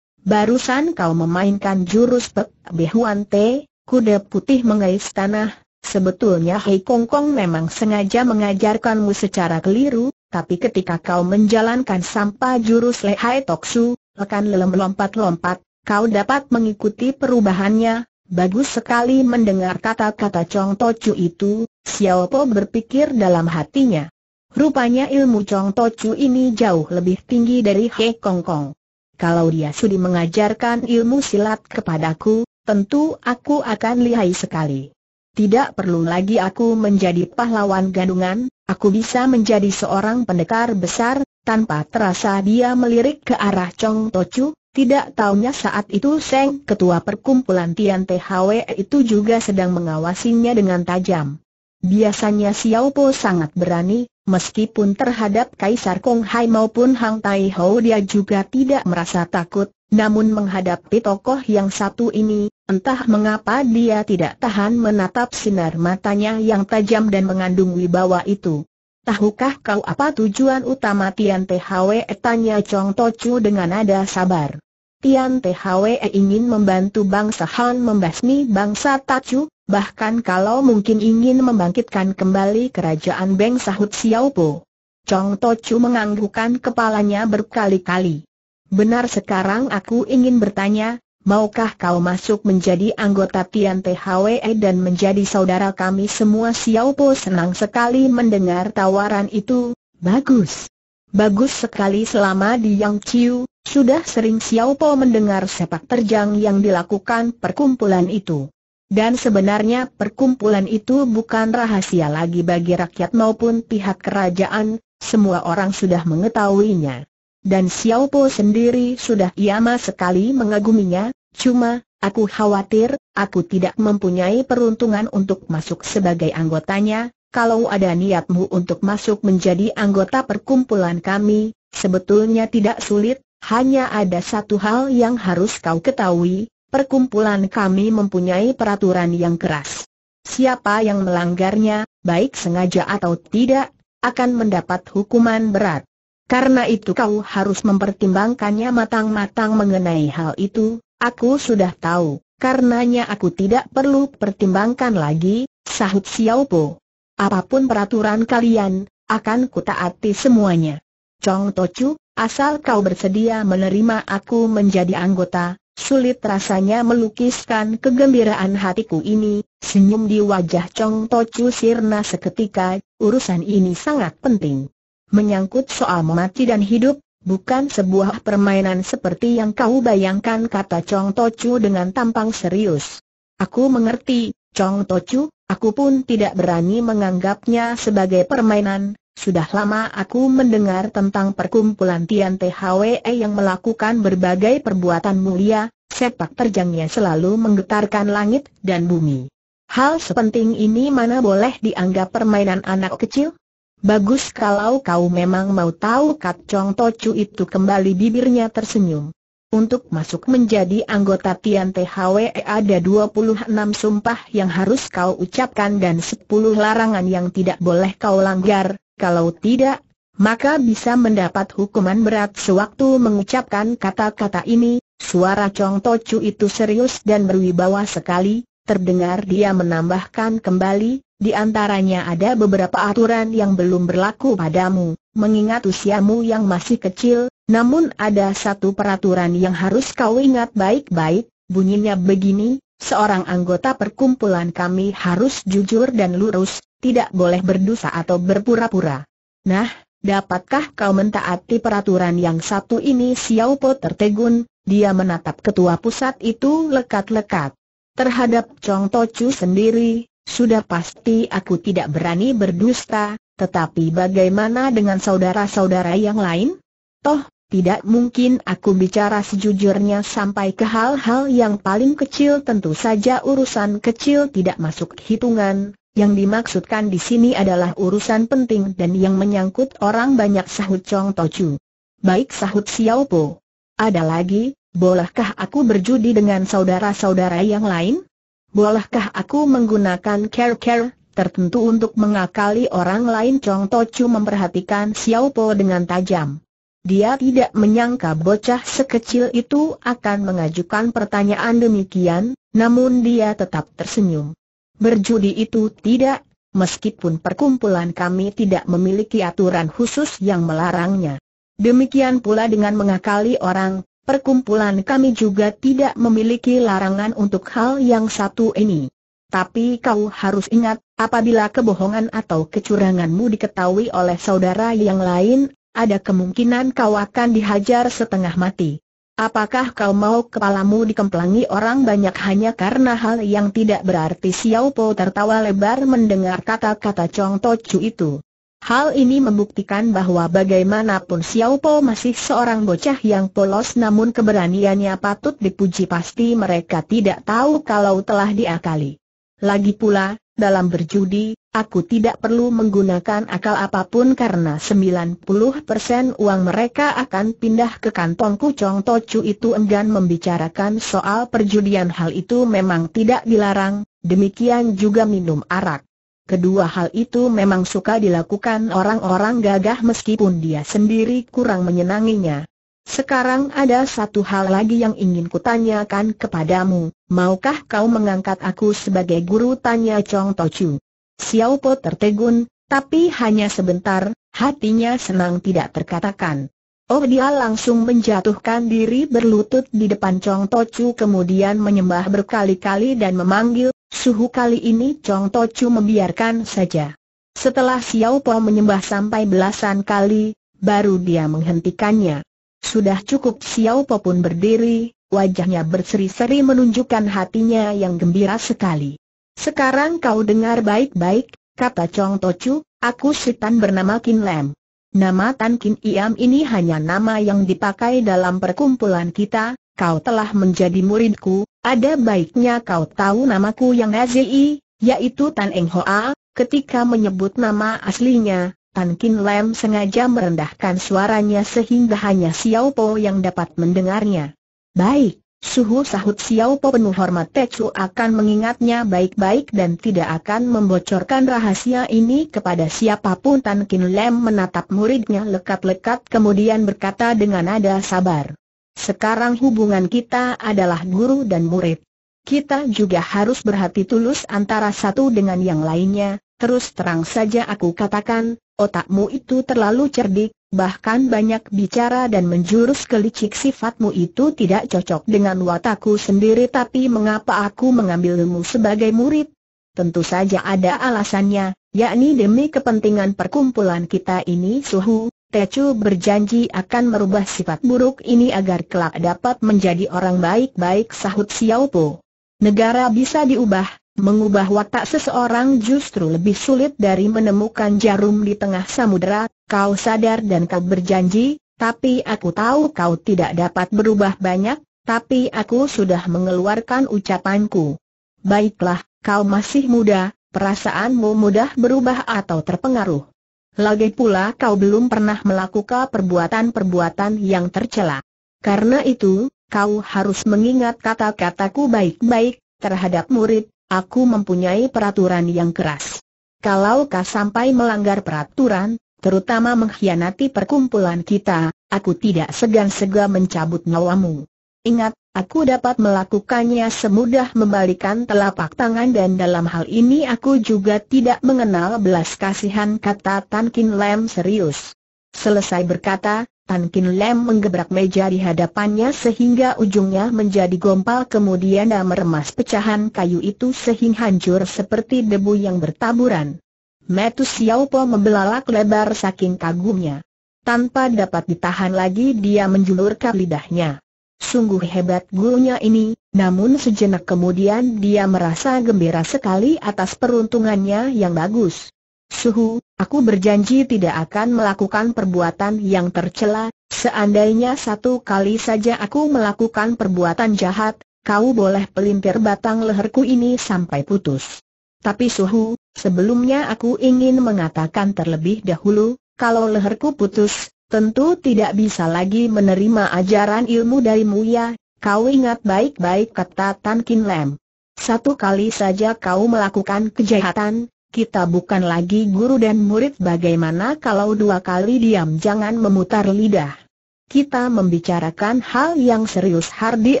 Barusan kau memainkan jurus Pek Behuan Te, kuda putih mengais tanah, Sebetulnya Hei Kong Kong memang sengaja mengajarkanmu secara keliru, tapi ketika kau menjalankan sampah jurus Le Tok Toksu, Rekan lelem lompat-lompat, kau dapat mengikuti perubahannya, bagus sekali mendengar kata-kata Chong Tocu itu, Xiao Po berpikir dalam hatinya. Rupanya ilmu Chong Tocu ini jauh lebih tinggi dari He Kong Kong. Kalau dia sudi mengajarkan ilmu silat kepadaku, tentu aku akan lihai sekali. Tidak perlu lagi aku menjadi pahlawan gadungan, aku bisa menjadi seorang pendekar besar, tanpa terasa dia melirik ke arah Chong Tochu, tidak taunya saat itu Seng Ketua Perkumpulan Tian THW itu juga sedang mengawasinya dengan tajam. Biasanya Xiao Po sangat berani, meskipun terhadap Kaisar Kong Hai maupun Hang Tai Ho dia juga tidak merasa takut, namun menghadapi tokoh yang satu ini, entah mengapa dia tidak tahan menatap sinar matanya yang tajam dan mengandung wibawa itu. Tahukah kau apa tujuan utama Tian THW? Tanya Chong Tochu dengan nada sabar. Tian THW ingin membantu bangsa Han membasmi bangsa Tachu, bahkan kalau mungkin ingin membangkitkan kembali kerajaan Beng Sahut Xiaopo. Chong Tochu menganggukkan kepalanya berkali-kali. Benar sekarang aku ingin bertanya, maukah kau masuk menjadi anggota Tian PHWE dan menjadi saudara kami semua Xiao Po senang sekali mendengar tawaran itu, bagus. Bagus sekali selama di Yang Chiu, sudah sering Xiao Po mendengar sepak terjang yang dilakukan perkumpulan itu. Dan sebenarnya perkumpulan itu bukan rahasia lagi bagi rakyat maupun pihak kerajaan, semua orang sudah mengetahuinya dan Xiao Po sendiri sudah lama sekali mengaguminya, cuma, aku khawatir, aku tidak mempunyai peruntungan untuk masuk sebagai anggotanya, kalau ada niatmu untuk masuk menjadi anggota perkumpulan kami, sebetulnya tidak sulit, hanya ada satu hal yang harus kau ketahui, perkumpulan kami mempunyai peraturan yang keras. Siapa yang melanggarnya, baik sengaja atau tidak, akan mendapat hukuman berat. Karena itu kau harus mempertimbangkannya matang-matang mengenai hal itu, aku sudah tahu, karenanya aku tidak perlu pertimbangkan lagi, sahut Xiao Xiaopo. Apapun peraturan kalian, akan kutaati semuanya. Chong Tochu, asal kau bersedia menerima aku menjadi anggota, sulit rasanya melukiskan kegembiraan hatiku ini, senyum di wajah Chong Tochu sirna seketika, urusan ini sangat penting menyangkut soal mati dan hidup, bukan sebuah permainan seperti yang kau bayangkan kata Chong Tochu dengan tampang serius. Aku mengerti, Chong Tochu, aku pun tidak berani menganggapnya sebagai permainan, sudah lama aku mendengar tentang perkumpulan Tian THWE yang melakukan berbagai perbuatan mulia, sepak terjangnya selalu menggetarkan langit dan bumi. Hal sepenting ini mana boleh dianggap permainan anak kecil? Bagus kalau kau memang mau tahu Kat Chong Tocu itu kembali bibirnya tersenyum. Untuk masuk menjadi anggota Tian THW e ada 26 sumpah yang harus kau ucapkan dan 10 larangan yang tidak boleh kau langgar, kalau tidak, maka bisa mendapat hukuman berat sewaktu mengucapkan kata-kata ini, suara Chong Tocu itu serius dan berwibawa sekali, terdengar dia menambahkan kembali, di antaranya ada beberapa aturan yang belum berlaku padamu, mengingat usiamu yang masih kecil, namun ada satu peraturan yang harus kau ingat baik-baik, bunyinya begini, seorang anggota perkumpulan kami harus jujur dan lurus, tidak boleh berdosa atau berpura-pura. Nah, dapatkah kau mentaati peraturan yang satu ini Xiao Po tertegun, dia menatap ketua pusat itu lekat-lekat. Terhadap Chong Tochu sendiri, sudah pasti aku tidak berani berdusta, tetapi bagaimana dengan saudara-saudara yang lain? Toh, tidak mungkin aku bicara sejujurnya sampai ke hal-hal yang paling kecil tentu saja urusan kecil tidak masuk hitungan, yang dimaksudkan di sini adalah urusan penting dan yang menyangkut orang banyak sahut Chong Tochu. Baik sahut Xiao Po. Ada lagi, bolehkah aku berjudi dengan saudara-saudara yang lain? bolehkah aku menggunakan care-care tertentu untuk mengakali orang lain Chong Tochu memperhatikan Xiao Po dengan tajam. Dia tidak menyangka bocah sekecil itu akan mengajukan pertanyaan demikian, namun dia tetap tersenyum. Berjudi itu tidak, meskipun perkumpulan kami tidak memiliki aturan khusus yang melarangnya. Demikian pula dengan mengakali orang, Perkumpulan kami juga tidak memiliki larangan untuk hal yang satu ini. Tapi kau harus ingat, apabila kebohongan atau kecuranganmu diketahui oleh saudara yang lain, ada kemungkinan kau akan dihajar setengah mati. Apakah kau mau kepalamu dikemplangi orang banyak hanya karena hal yang tidak berarti Xiao Po tertawa lebar mendengar kata-kata Chong Tochu itu. Hal ini membuktikan bahwa bagaimanapun Xiao Po masih seorang bocah yang polos namun keberaniannya patut dipuji pasti mereka tidak tahu kalau telah diakali. Lagi pula, dalam berjudi, aku tidak perlu menggunakan akal apapun karena 90% uang mereka akan pindah ke kantongku Chong Tocu itu enggan membicarakan soal perjudian hal itu memang tidak dilarang, demikian juga minum arak. Kedua hal itu memang suka dilakukan orang-orang gagah meskipun dia sendiri kurang menyenanginya. Sekarang ada satu hal lagi yang ingin kutanyakan kepadamu, maukah kau mengangkat aku sebagai guru tanya Chong Tochu? Xiao Po tertegun, tapi hanya sebentar, hatinya senang tidak terkatakan. Oh dia langsung menjatuhkan diri berlutut di depan Chong Tochu kemudian menyembah berkali-kali dan memanggil, Suhu kali ini Chong Tochu membiarkan saja. Setelah Xiao Po menyembah sampai belasan kali, baru dia menghentikannya. Sudah cukup Xiao Po pun berdiri, wajahnya berseri-seri menunjukkan hatinya yang gembira sekali. Sekarang kau dengar baik-baik, kata Chong Tochu, aku setan bernama Kin Lam. Nama Tan Kin Iam ini hanya nama yang dipakai dalam perkumpulan kita, kau telah menjadi muridku, ada baiknya kau tahu namaku yang Hazii, yaitu Tan Eng Hoa, ketika menyebut nama aslinya, Tan Kin Lam sengaja merendahkan suaranya sehingga hanya Xiao Po yang dapat mendengarnya. Baik, suhu sahut Xiao Po penuh hormat Tecu akan mengingatnya baik-baik dan tidak akan membocorkan rahasia ini kepada siapapun Tan Kin Lam menatap muridnya lekat-lekat kemudian berkata dengan nada sabar. Sekarang hubungan kita adalah guru dan murid. Kita juga harus berhati tulus antara satu dengan yang lainnya, terus terang saja aku katakan, otakmu itu terlalu cerdik, bahkan banyak bicara dan menjurus kelicik sifatmu itu tidak cocok dengan watakku sendiri tapi mengapa aku mengambilmu sebagai murid? Tentu saja ada alasannya, yakni demi kepentingan perkumpulan kita ini suhu, Tecu berjanji akan merubah sifat buruk ini agar kelak dapat menjadi orang baik-baik sahut Xiao Po. Negara bisa diubah, mengubah watak seseorang justru lebih sulit dari menemukan jarum di tengah samudera, kau sadar dan kau berjanji, tapi aku tahu kau tidak dapat berubah banyak, tapi aku sudah mengeluarkan ucapanku. Baiklah, kau masih muda, perasaanmu mudah berubah atau terpengaruh. Lagi pula kau belum pernah melakukan perbuatan-perbuatan yang tercela. Karena itu, kau harus mengingat kata-kataku baik-baik, terhadap murid, aku mempunyai peraturan yang keras. Kalau kau sampai melanggar peraturan, terutama mengkhianati perkumpulan kita, aku tidak segan-segan mencabut nyawamu. Ingat, Aku dapat melakukannya semudah membalikan telapak tangan dan dalam hal ini aku juga tidak mengenal belas kasihan kata Tan Kin Lam serius. Selesai berkata, Tan Kin Lam menggebrak meja di hadapannya sehingga ujungnya menjadi gompal kemudian dia meremas pecahan kayu itu sehingga hancur seperti debu yang bertaburan. Metu Xiao Po membelalak lebar saking kagumnya. Tanpa dapat ditahan lagi dia menjulurkan lidahnya. Sungguh hebat gurunya ini, namun sejenak kemudian dia merasa gembira sekali atas peruntungannya yang bagus. Suhu, aku berjanji tidak akan melakukan perbuatan yang tercela, seandainya satu kali saja aku melakukan perbuatan jahat, kau boleh pelintir batang leherku ini sampai putus. Tapi Suhu, sebelumnya aku ingin mengatakan terlebih dahulu, kalau leherku putus, tentu tidak bisa lagi menerima ajaran ilmu dari Muya, kau ingat baik-baik kata Tan Kin Lam. Satu kali saja kau melakukan kejahatan, kita bukan lagi guru dan murid bagaimana kalau dua kali diam jangan memutar lidah. Kita membicarakan hal yang serius Hardi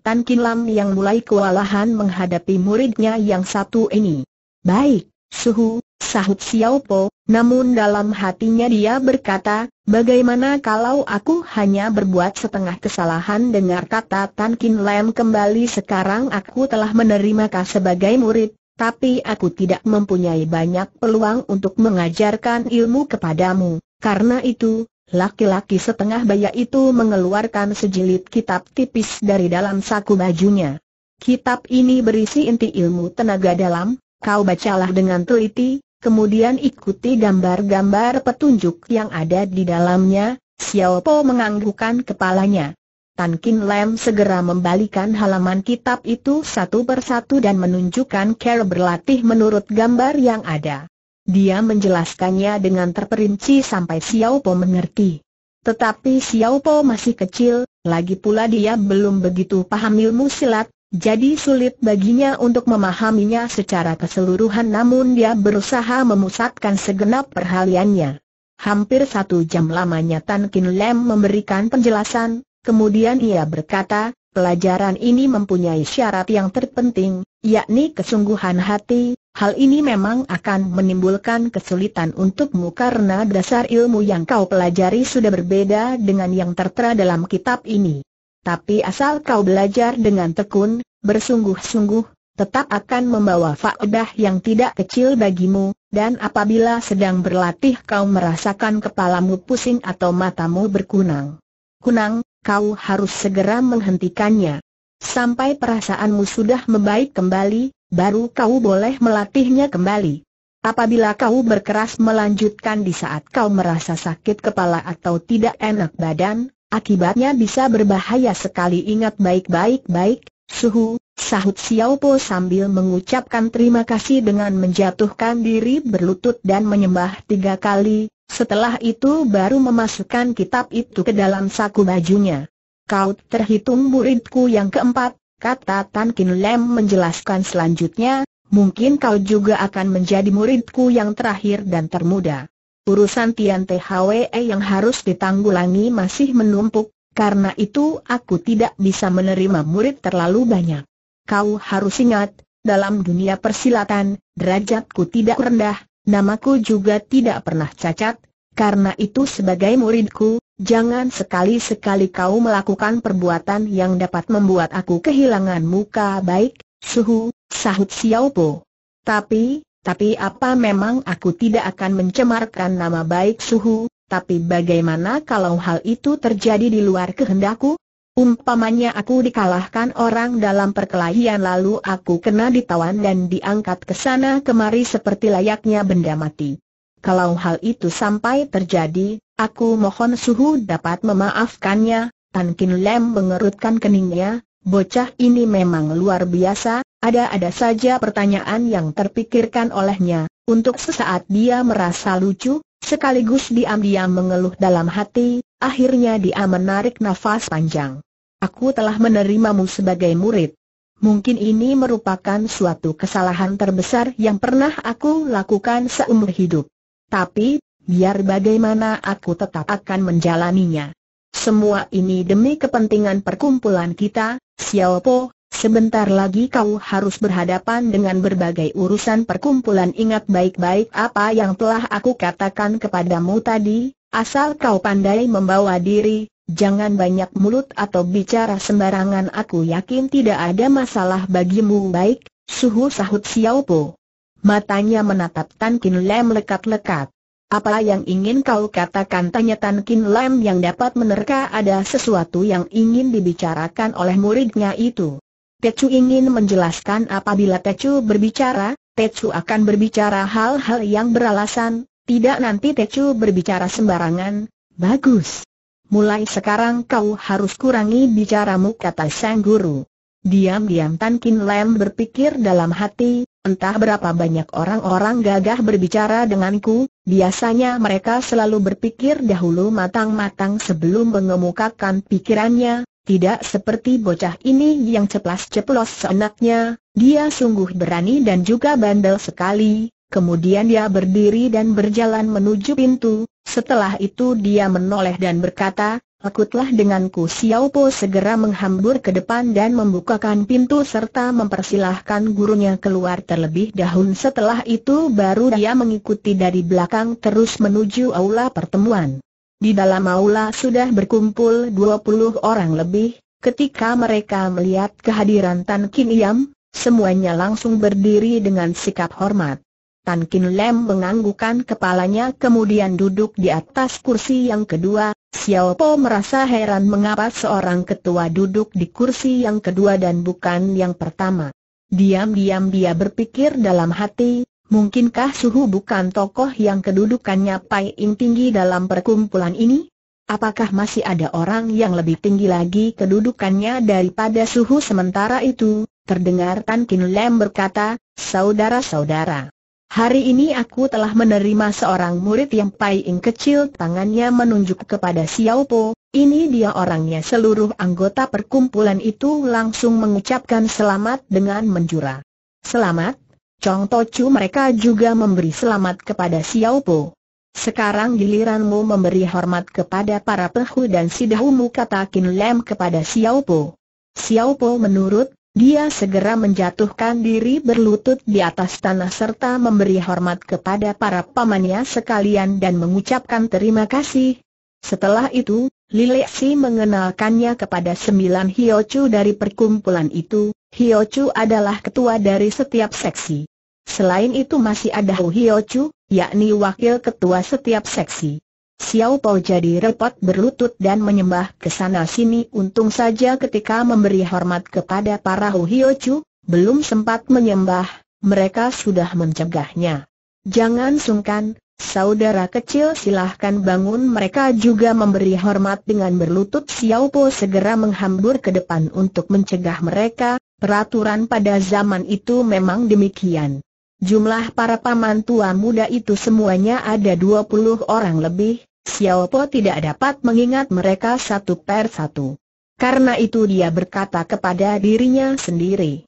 Tan Lam yang mulai kewalahan menghadapi muridnya yang satu ini. Baik, Suhu, sahut Xiao Po, namun dalam hatinya dia berkata, bagaimana kalau aku hanya berbuat setengah kesalahan dengar kata Tan Kin Lam kembali sekarang aku telah menerima kau sebagai murid, tapi aku tidak mempunyai banyak peluang untuk mengajarkan ilmu kepadamu, karena itu, Laki-laki setengah baya itu mengeluarkan sejilid kitab tipis dari dalam saku bajunya. Kitab ini berisi inti ilmu tenaga dalam, kau bacalah dengan teliti, kemudian ikuti gambar-gambar petunjuk yang ada di dalamnya, Xiao Po menganggukkan kepalanya. Tan Kin Lam segera membalikan halaman kitab itu satu persatu dan menunjukkan cara berlatih menurut gambar yang ada. Dia menjelaskannya dengan terperinci sampai Xiao Po mengerti. Tetapi Xiao Po masih kecil, lagi pula dia belum begitu paham ilmu silat, jadi sulit baginya untuk memahaminya secara keseluruhan namun dia berusaha memusatkan segenap perhaliannya. Hampir satu jam lamanya Tan Kin Lem memberikan penjelasan, kemudian ia berkata, pelajaran ini mempunyai syarat yang terpenting, yakni kesungguhan hati, hal ini memang akan menimbulkan kesulitan untukmu karena dasar ilmu yang kau pelajari sudah berbeda dengan yang tertera dalam kitab ini. Tapi asal kau belajar dengan tekun, bersungguh-sungguh, tetap akan membawa faedah yang tidak kecil bagimu, dan apabila sedang berlatih kau merasakan kepalamu pusing atau matamu berkunang. Kunang, kau harus segera menghentikannya. Sampai perasaanmu sudah membaik kembali, baru kau boleh melatihnya kembali. Apabila kau berkeras melanjutkan di saat kau merasa sakit kepala atau tidak enak badan, Akibatnya bisa berbahaya sekali ingat baik-baik-baik, suhu, sahut Xiao Po sambil mengucapkan terima kasih dengan menjatuhkan diri berlutut dan menyembah tiga kali, setelah itu baru memasukkan kitab itu ke dalam saku bajunya. Kau terhitung muridku yang keempat, kata Tan Kin Lem menjelaskan selanjutnya, mungkin kau juga akan menjadi muridku yang terakhir dan termuda urusan Tian THWE yang harus ditanggulangi masih menumpuk, karena itu aku tidak bisa menerima murid terlalu banyak. Kau harus ingat, dalam dunia persilatan, derajatku tidak rendah, namaku juga tidak pernah cacat, karena itu sebagai muridku, jangan sekali-sekali kau melakukan perbuatan yang dapat membuat aku kehilangan muka baik, suhu, sahut Xiao Xiaopo. Tapi, tapi apa memang aku tidak akan mencemarkan nama baik suhu, tapi bagaimana kalau hal itu terjadi di luar kehendakku? Umpamanya aku dikalahkan orang dalam perkelahian lalu aku kena ditawan dan diangkat ke sana kemari seperti layaknya benda mati. Kalau hal itu sampai terjadi, aku mohon suhu dapat memaafkannya, Tan Kin Lem mengerutkan keningnya, Bocah ini memang luar biasa, ada-ada saja pertanyaan yang terpikirkan olehnya, untuk sesaat dia merasa lucu, sekaligus diam-diam mengeluh dalam hati, akhirnya dia menarik nafas panjang. Aku telah menerimamu sebagai murid. Mungkin ini merupakan suatu kesalahan terbesar yang pernah aku lakukan seumur hidup. Tapi, biar bagaimana aku tetap akan menjalaninya. Semua ini demi kepentingan perkumpulan kita, Xiao Po, sebentar lagi kau harus berhadapan dengan berbagai urusan perkumpulan ingat baik-baik apa yang telah aku katakan kepadamu tadi, asal kau pandai membawa diri, jangan banyak mulut atau bicara sembarangan aku yakin tidak ada masalah bagimu baik, suhu sahut Xiao Po. Matanya menatap Tan Kin Lem lekat-lekat. Apa yang ingin kau katakan tanya Tan Kin Lam yang dapat menerka ada sesuatu yang ingin dibicarakan oleh muridnya itu. Tecu ingin menjelaskan apabila Tecu berbicara, Tecu akan berbicara hal-hal yang beralasan, tidak nanti Tecu berbicara sembarangan, bagus. Mulai sekarang kau harus kurangi bicaramu kata sang guru. Diam-diam Tan Kin Lam berpikir dalam hati, entah berapa banyak orang-orang gagah berbicara denganku, Biasanya mereka selalu berpikir dahulu matang-matang sebelum mengemukakan pikirannya, tidak seperti bocah ini yang ceplas-ceplos seenaknya, dia sungguh berani dan juga bandel sekali, Kemudian dia berdiri dan berjalan menuju pintu, setelah itu dia menoleh dan berkata, Takutlah denganku Xiaopo segera menghambur ke depan dan membukakan pintu serta mempersilahkan gurunya keluar terlebih dahulu setelah itu baru dia mengikuti dari belakang terus menuju aula pertemuan. Di dalam aula sudah berkumpul 20 orang lebih, ketika mereka melihat kehadiran Tan Kin Yam, semuanya langsung berdiri dengan sikap hormat. Tan Kin Lem menganggukan kepalanya kemudian duduk di atas kursi yang kedua, Xiao Po merasa heran mengapa seorang ketua duduk di kursi yang kedua dan bukan yang pertama. Diam-diam dia berpikir dalam hati, mungkinkah Suhu bukan tokoh yang kedudukannya paling tinggi dalam perkumpulan ini? Apakah masih ada orang yang lebih tinggi lagi kedudukannya daripada Suhu sementara itu? Terdengar Tan Kin Lam berkata, saudara-saudara. Hari ini aku telah menerima seorang murid yang paling kecil tangannya menunjuk kepada Xiao Po, ini dia orangnya seluruh anggota perkumpulan itu langsung mengucapkan selamat dengan menjura. Selamat, Chong Tochu mereka juga memberi selamat kepada Xiao Po. Sekarang giliranmu memberi hormat kepada para pehu dan sidahumu kata Kin Lem kepada Xiao Po. Xiao Po menurut dia segera menjatuhkan diri berlutut di atas tanah serta memberi hormat kepada para pamannya sekalian dan mengucapkan terima kasih. Setelah itu, Lilexi mengenalkannya kepada sembilan Hiochu dari perkumpulan itu. Hiochu adalah ketua dari setiap seksi. Selain itu masih ada Hiochu, yakni wakil ketua setiap seksi. Xiao Po jadi repot berlutut dan menyembah ke sana sini untung saja ketika memberi hormat kepada para Hio Chu, belum sempat menyembah, mereka sudah mencegahnya. Jangan sungkan, saudara kecil silahkan bangun mereka juga memberi hormat dengan berlutut Xiao Po segera menghambur ke depan untuk mencegah mereka, peraturan pada zaman itu memang demikian. Jumlah para paman tua muda itu semuanya ada 20 orang lebih, Xiaopo tidak dapat mengingat mereka satu per satu. Karena itu dia berkata kepada dirinya sendiri.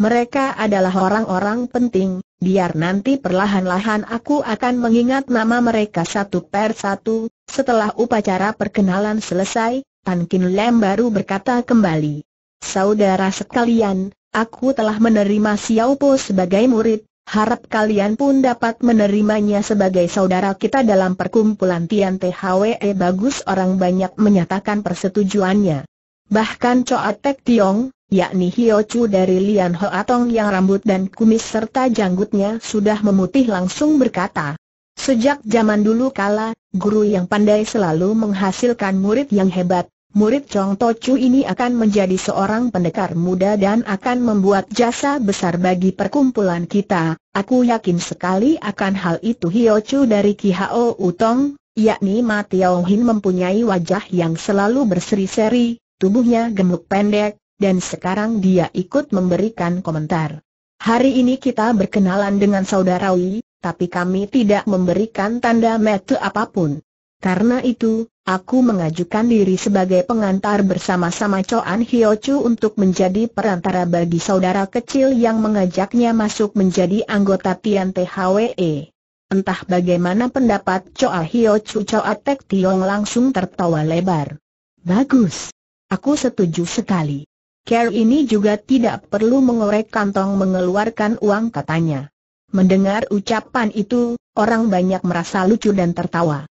Mereka adalah orang-orang penting, biar nanti perlahan-lahan aku akan mengingat nama mereka satu per satu, setelah upacara perkenalan selesai, Tan Kin Lem baru berkata kembali. Saudara sekalian, aku telah menerima Xiaopo sebagai murid, Harap kalian pun dapat menerimanya sebagai saudara kita dalam perkumpulan Tian THWE bagus orang banyak menyatakan persetujuannya. Bahkan Choa Tek Tiong, yakni Hio Chu dari Lian Ho Atong yang rambut dan kumis serta janggutnya sudah memutih langsung berkata. Sejak zaman dulu kala, guru yang pandai selalu menghasilkan murid yang hebat, Murid Chong To Chu ini akan menjadi seorang pendekar muda dan akan membuat jasa besar bagi perkumpulan kita. Aku yakin sekali akan hal itu Hiochu dari Ki Hao Utong, yakni Ma Tiao Hin mempunyai wajah yang selalu berseri-seri, tubuhnya gemuk pendek, dan sekarang dia ikut memberikan komentar. Hari ini kita berkenalan dengan saudara Wei, tapi kami tidak memberikan tanda metu apapun. Karena itu, aku mengajukan diri sebagai pengantar bersama-sama Choan Hyo untuk menjadi perantara bagi saudara kecil yang mengajaknya masuk menjadi anggota Tian THWE. Entah bagaimana pendapat Choa Hyo Choa Tek Tiong langsung tertawa lebar. Bagus. Aku setuju sekali. Care ini juga tidak perlu mengorek kantong mengeluarkan uang katanya. Mendengar ucapan itu, orang banyak merasa lucu dan tertawa.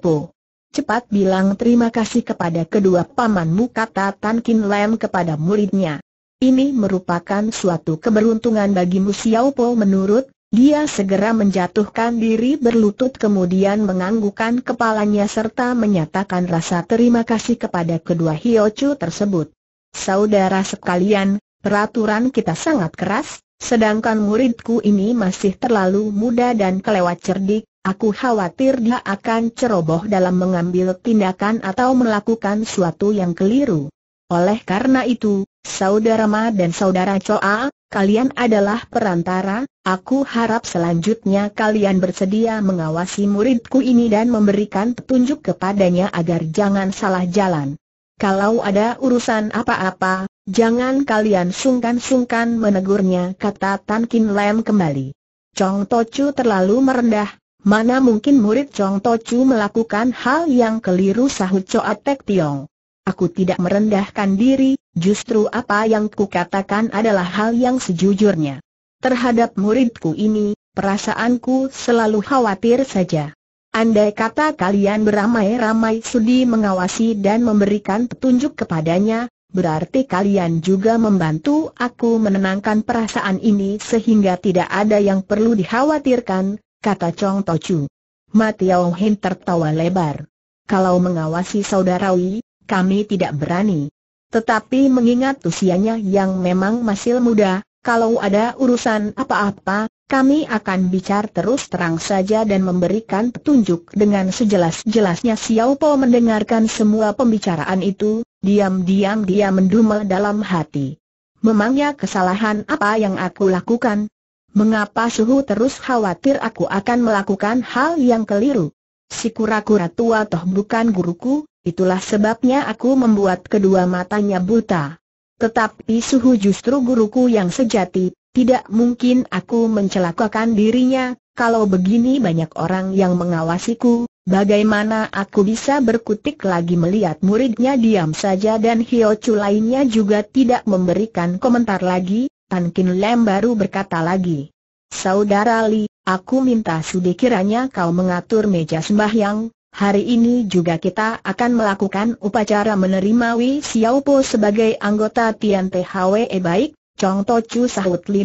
Po, Cepat bilang terima kasih kepada kedua pamanmu kata Tan Kin Lam kepada muridnya. Ini merupakan suatu keberuntungan bagimu Po menurut, dia segera menjatuhkan diri berlutut kemudian menganggukkan kepalanya serta menyatakan rasa terima kasih kepada kedua Hiochu tersebut. Saudara sekalian, peraturan kita sangat keras, Sedangkan muridku ini masih terlalu muda dan kelewat cerdik, aku khawatir dia akan ceroboh dalam mengambil tindakan atau melakukan suatu yang keliru. Oleh karena itu, Saudara Ma dan Saudara Choa, kalian adalah perantara, aku harap selanjutnya kalian bersedia mengawasi muridku ini dan memberikan petunjuk kepadanya agar jangan salah jalan. Kalau ada urusan apa-apa, Jangan kalian sungkan-sungkan menegurnya kata Tan Kin Lam kembali. Chong Tochu terlalu merendah, mana mungkin murid Chong Tochu melakukan hal yang keliru sahut Choa Tek Tiong. Aku tidak merendahkan diri, justru apa yang kukatakan adalah hal yang sejujurnya. Terhadap muridku ini, perasaanku selalu khawatir saja. Andai kata kalian beramai-ramai sudi mengawasi dan memberikan petunjuk kepadanya, berarti kalian juga membantu aku menenangkan perasaan ini sehingga tidak ada yang perlu dikhawatirkan, kata Chong Tochu. Matiao Hin tertawa lebar. Kalau mengawasi saudara Wei, kami tidak berani. Tetapi mengingat usianya yang memang masih muda, kalau ada urusan apa-apa, kami akan bicar terus terang saja dan memberikan petunjuk dengan sejelas-jelasnya Xiao Po mendengarkan semua pembicaraan itu, Diam-diam dia mendumel dalam hati. Memangnya kesalahan apa yang aku lakukan? Mengapa suhu terus khawatir aku akan melakukan hal yang keliru? Si kura-kura tua toh bukan guruku, itulah sebabnya aku membuat kedua matanya buta. Tetapi suhu justru guruku yang sejati, tidak mungkin aku mencelakakan dirinya, kalau begini banyak orang yang mengawasiku, Bagaimana aku bisa berkutik lagi melihat muridnya diam saja dan Hio Chu lainnya juga tidak memberikan komentar lagi, Tan Kin Lem baru berkata lagi. Saudara Li, aku minta sudi kiranya kau mengatur meja sembahyang, hari ini juga kita akan melakukan upacara menerima Wei Xiaopo sebagai anggota Tian Hwe baik, Chong Chu sahut Li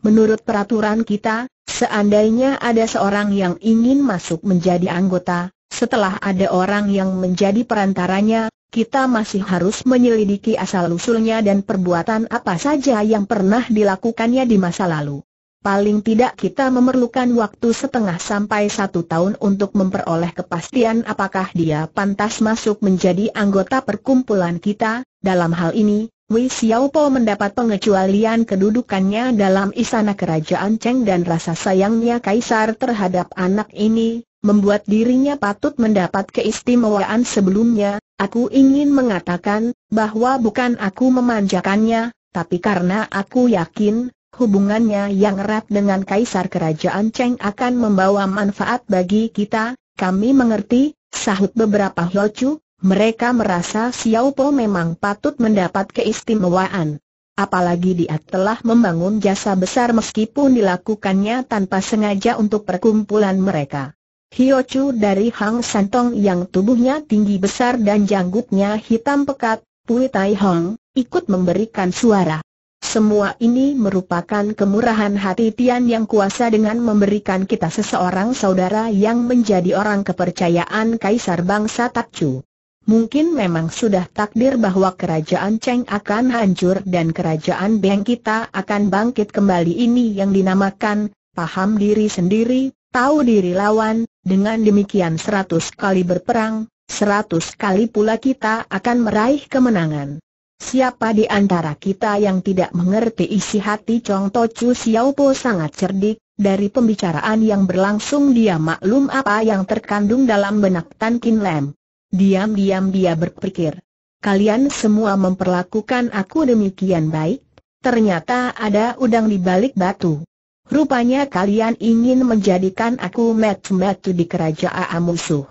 Menurut peraturan kita, seandainya ada seorang yang ingin masuk menjadi anggota, setelah ada orang yang menjadi perantaranya, kita masih harus menyelidiki asal-usulnya dan perbuatan apa saja yang pernah dilakukannya di masa lalu. Paling tidak kita memerlukan waktu setengah sampai satu tahun untuk memperoleh kepastian apakah dia pantas masuk menjadi anggota perkumpulan kita, dalam hal ini, Wei Xiaopo mendapat pengecualian kedudukannya dalam istana kerajaan Cheng dan rasa sayangnya kaisar terhadap anak ini, membuat dirinya patut mendapat keistimewaan sebelumnya. Aku ingin mengatakan, bahwa bukan aku memanjakannya, tapi karena aku yakin, hubungannya yang erat dengan kaisar kerajaan Cheng akan membawa manfaat bagi kita, kami mengerti, sahut beberapa Chu, mereka merasa Xiao Po memang patut mendapat keistimewaan. Apalagi dia telah membangun jasa besar meskipun dilakukannya tanpa sengaja untuk perkumpulan mereka. Hio Chu dari Hang Santong yang tubuhnya tinggi besar dan janggutnya hitam pekat, Pui Tai Hong, ikut memberikan suara. Semua ini merupakan kemurahan hati Tian yang kuasa dengan memberikan kita seseorang saudara yang menjadi orang kepercayaan Kaisar Bangsa Chu. Mungkin memang sudah takdir bahwa kerajaan Cheng akan hancur dan kerajaan Beng kita akan bangkit kembali ini yang dinamakan, paham diri sendiri, tahu diri lawan, dengan demikian seratus kali berperang, seratus kali pula kita akan meraih kemenangan. Siapa di antara kita yang tidak mengerti isi hati Chong Tochu Xiaopo sangat cerdik, dari pembicaraan yang berlangsung dia maklum apa yang terkandung dalam benak Tan Kin Lam. Diam-diam dia berpikir, kalian semua memperlakukan aku demikian baik, ternyata ada udang di balik batu. Rupanya kalian ingin menjadikan aku metu-metu di kerajaan musuh.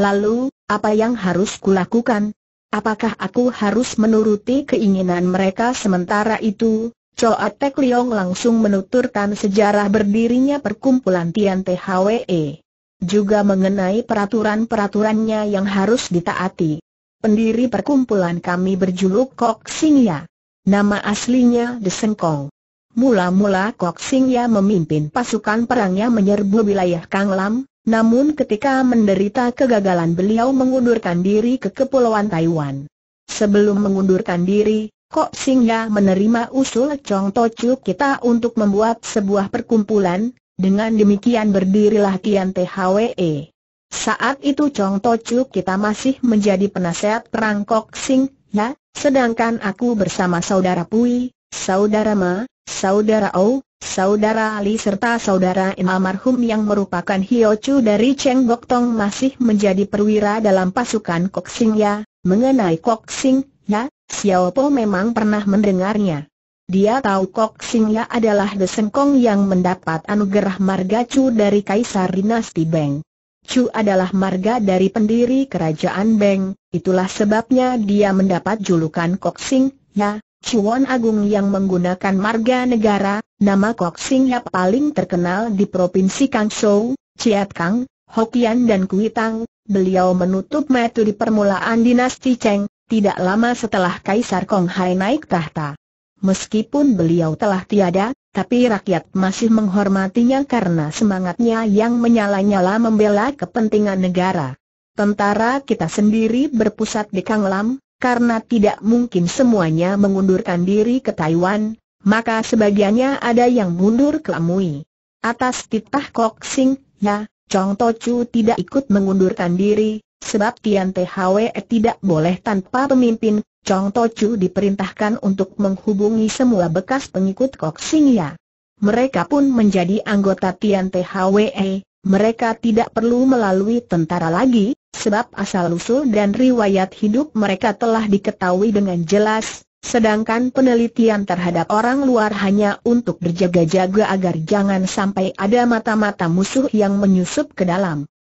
Lalu, apa yang harus kulakukan? Apakah aku harus menuruti keinginan mereka sementara itu? Choa Tek Leong langsung menuturkan sejarah berdirinya perkumpulan Tian THWE juga mengenai peraturan-peraturannya yang harus ditaati. Pendiri perkumpulan kami berjuluk Kok Singya. Nama aslinya Desengkong. Mula-mula Kok Singya memimpin pasukan perangnya menyerbu wilayah Kang Lam, namun ketika menderita kegagalan beliau mengundurkan diri ke Kepulauan Taiwan. Sebelum mengundurkan diri, Kok Singya menerima usul Chong To Chu kita untuk membuat sebuah perkumpulan, dengan demikian berdirilah Kian THWE. Saat itu Chong Tocu kita masih menjadi penasehat perang Kok Sing, ya, sedangkan aku bersama saudara Pui, saudara Ma, saudara Ou, saudara Ali serta saudara almarhum yang merupakan Hiochu dari Cheng Gok Tong masih menjadi perwira dalam pasukan Kok Sing ya. Mengenai Kok Sing, ya, Xiao Po memang pernah mendengarnya. Dia tahu Kok Singya adalah desengkong yang mendapat anugerah marga Chu dari Kaisar Dinasti Beng. Chu adalah marga dari pendiri kerajaan Beng, itulah sebabnya dia mendapat julukan Kok Singya, Chuan Agung yang menggunakan marga negara, nama Kok Singya paling terkenal di Provinsi Kangshou, Kang, Hokian dan Kuitang, beliau menutup metu di permulaan dinasti Cheng, tidak lama setelah Kaisar Kong Hai naik tahta. Meskipun beliau telah tiada, tapi rakyat masih menghormatinya karena semangatnya yang menyala-nyala membela kepentingan negara. Tentara kita sendiri berpusat di Kanglam, karena tidak mungkin semuanya mengundurkan diri ke Taiwan, maka sebagiannya ada yang mundur ke Amui. Atas titah Kok Sing, ya, Chong To Chu tidak ikut mengundurkan diri, sebab Tian Hwe tidak boleh tanpa pemimpin, Chong Tochu diperintahkan untuk menghubungi semua bekas pengikut Kok Singya. Mereka pun menjadi anggota Tian THWE, mereka tidak perlu melalui tentara lagi, sebab asal-usul dan riwayat hidup mereka telah diketahui dengan jelas, sedangkan penelitian terhadap orang luar hanya untuk berjaga-jaga agar jangan sampai ada mata-mata musuh yang menyusup ke dalam.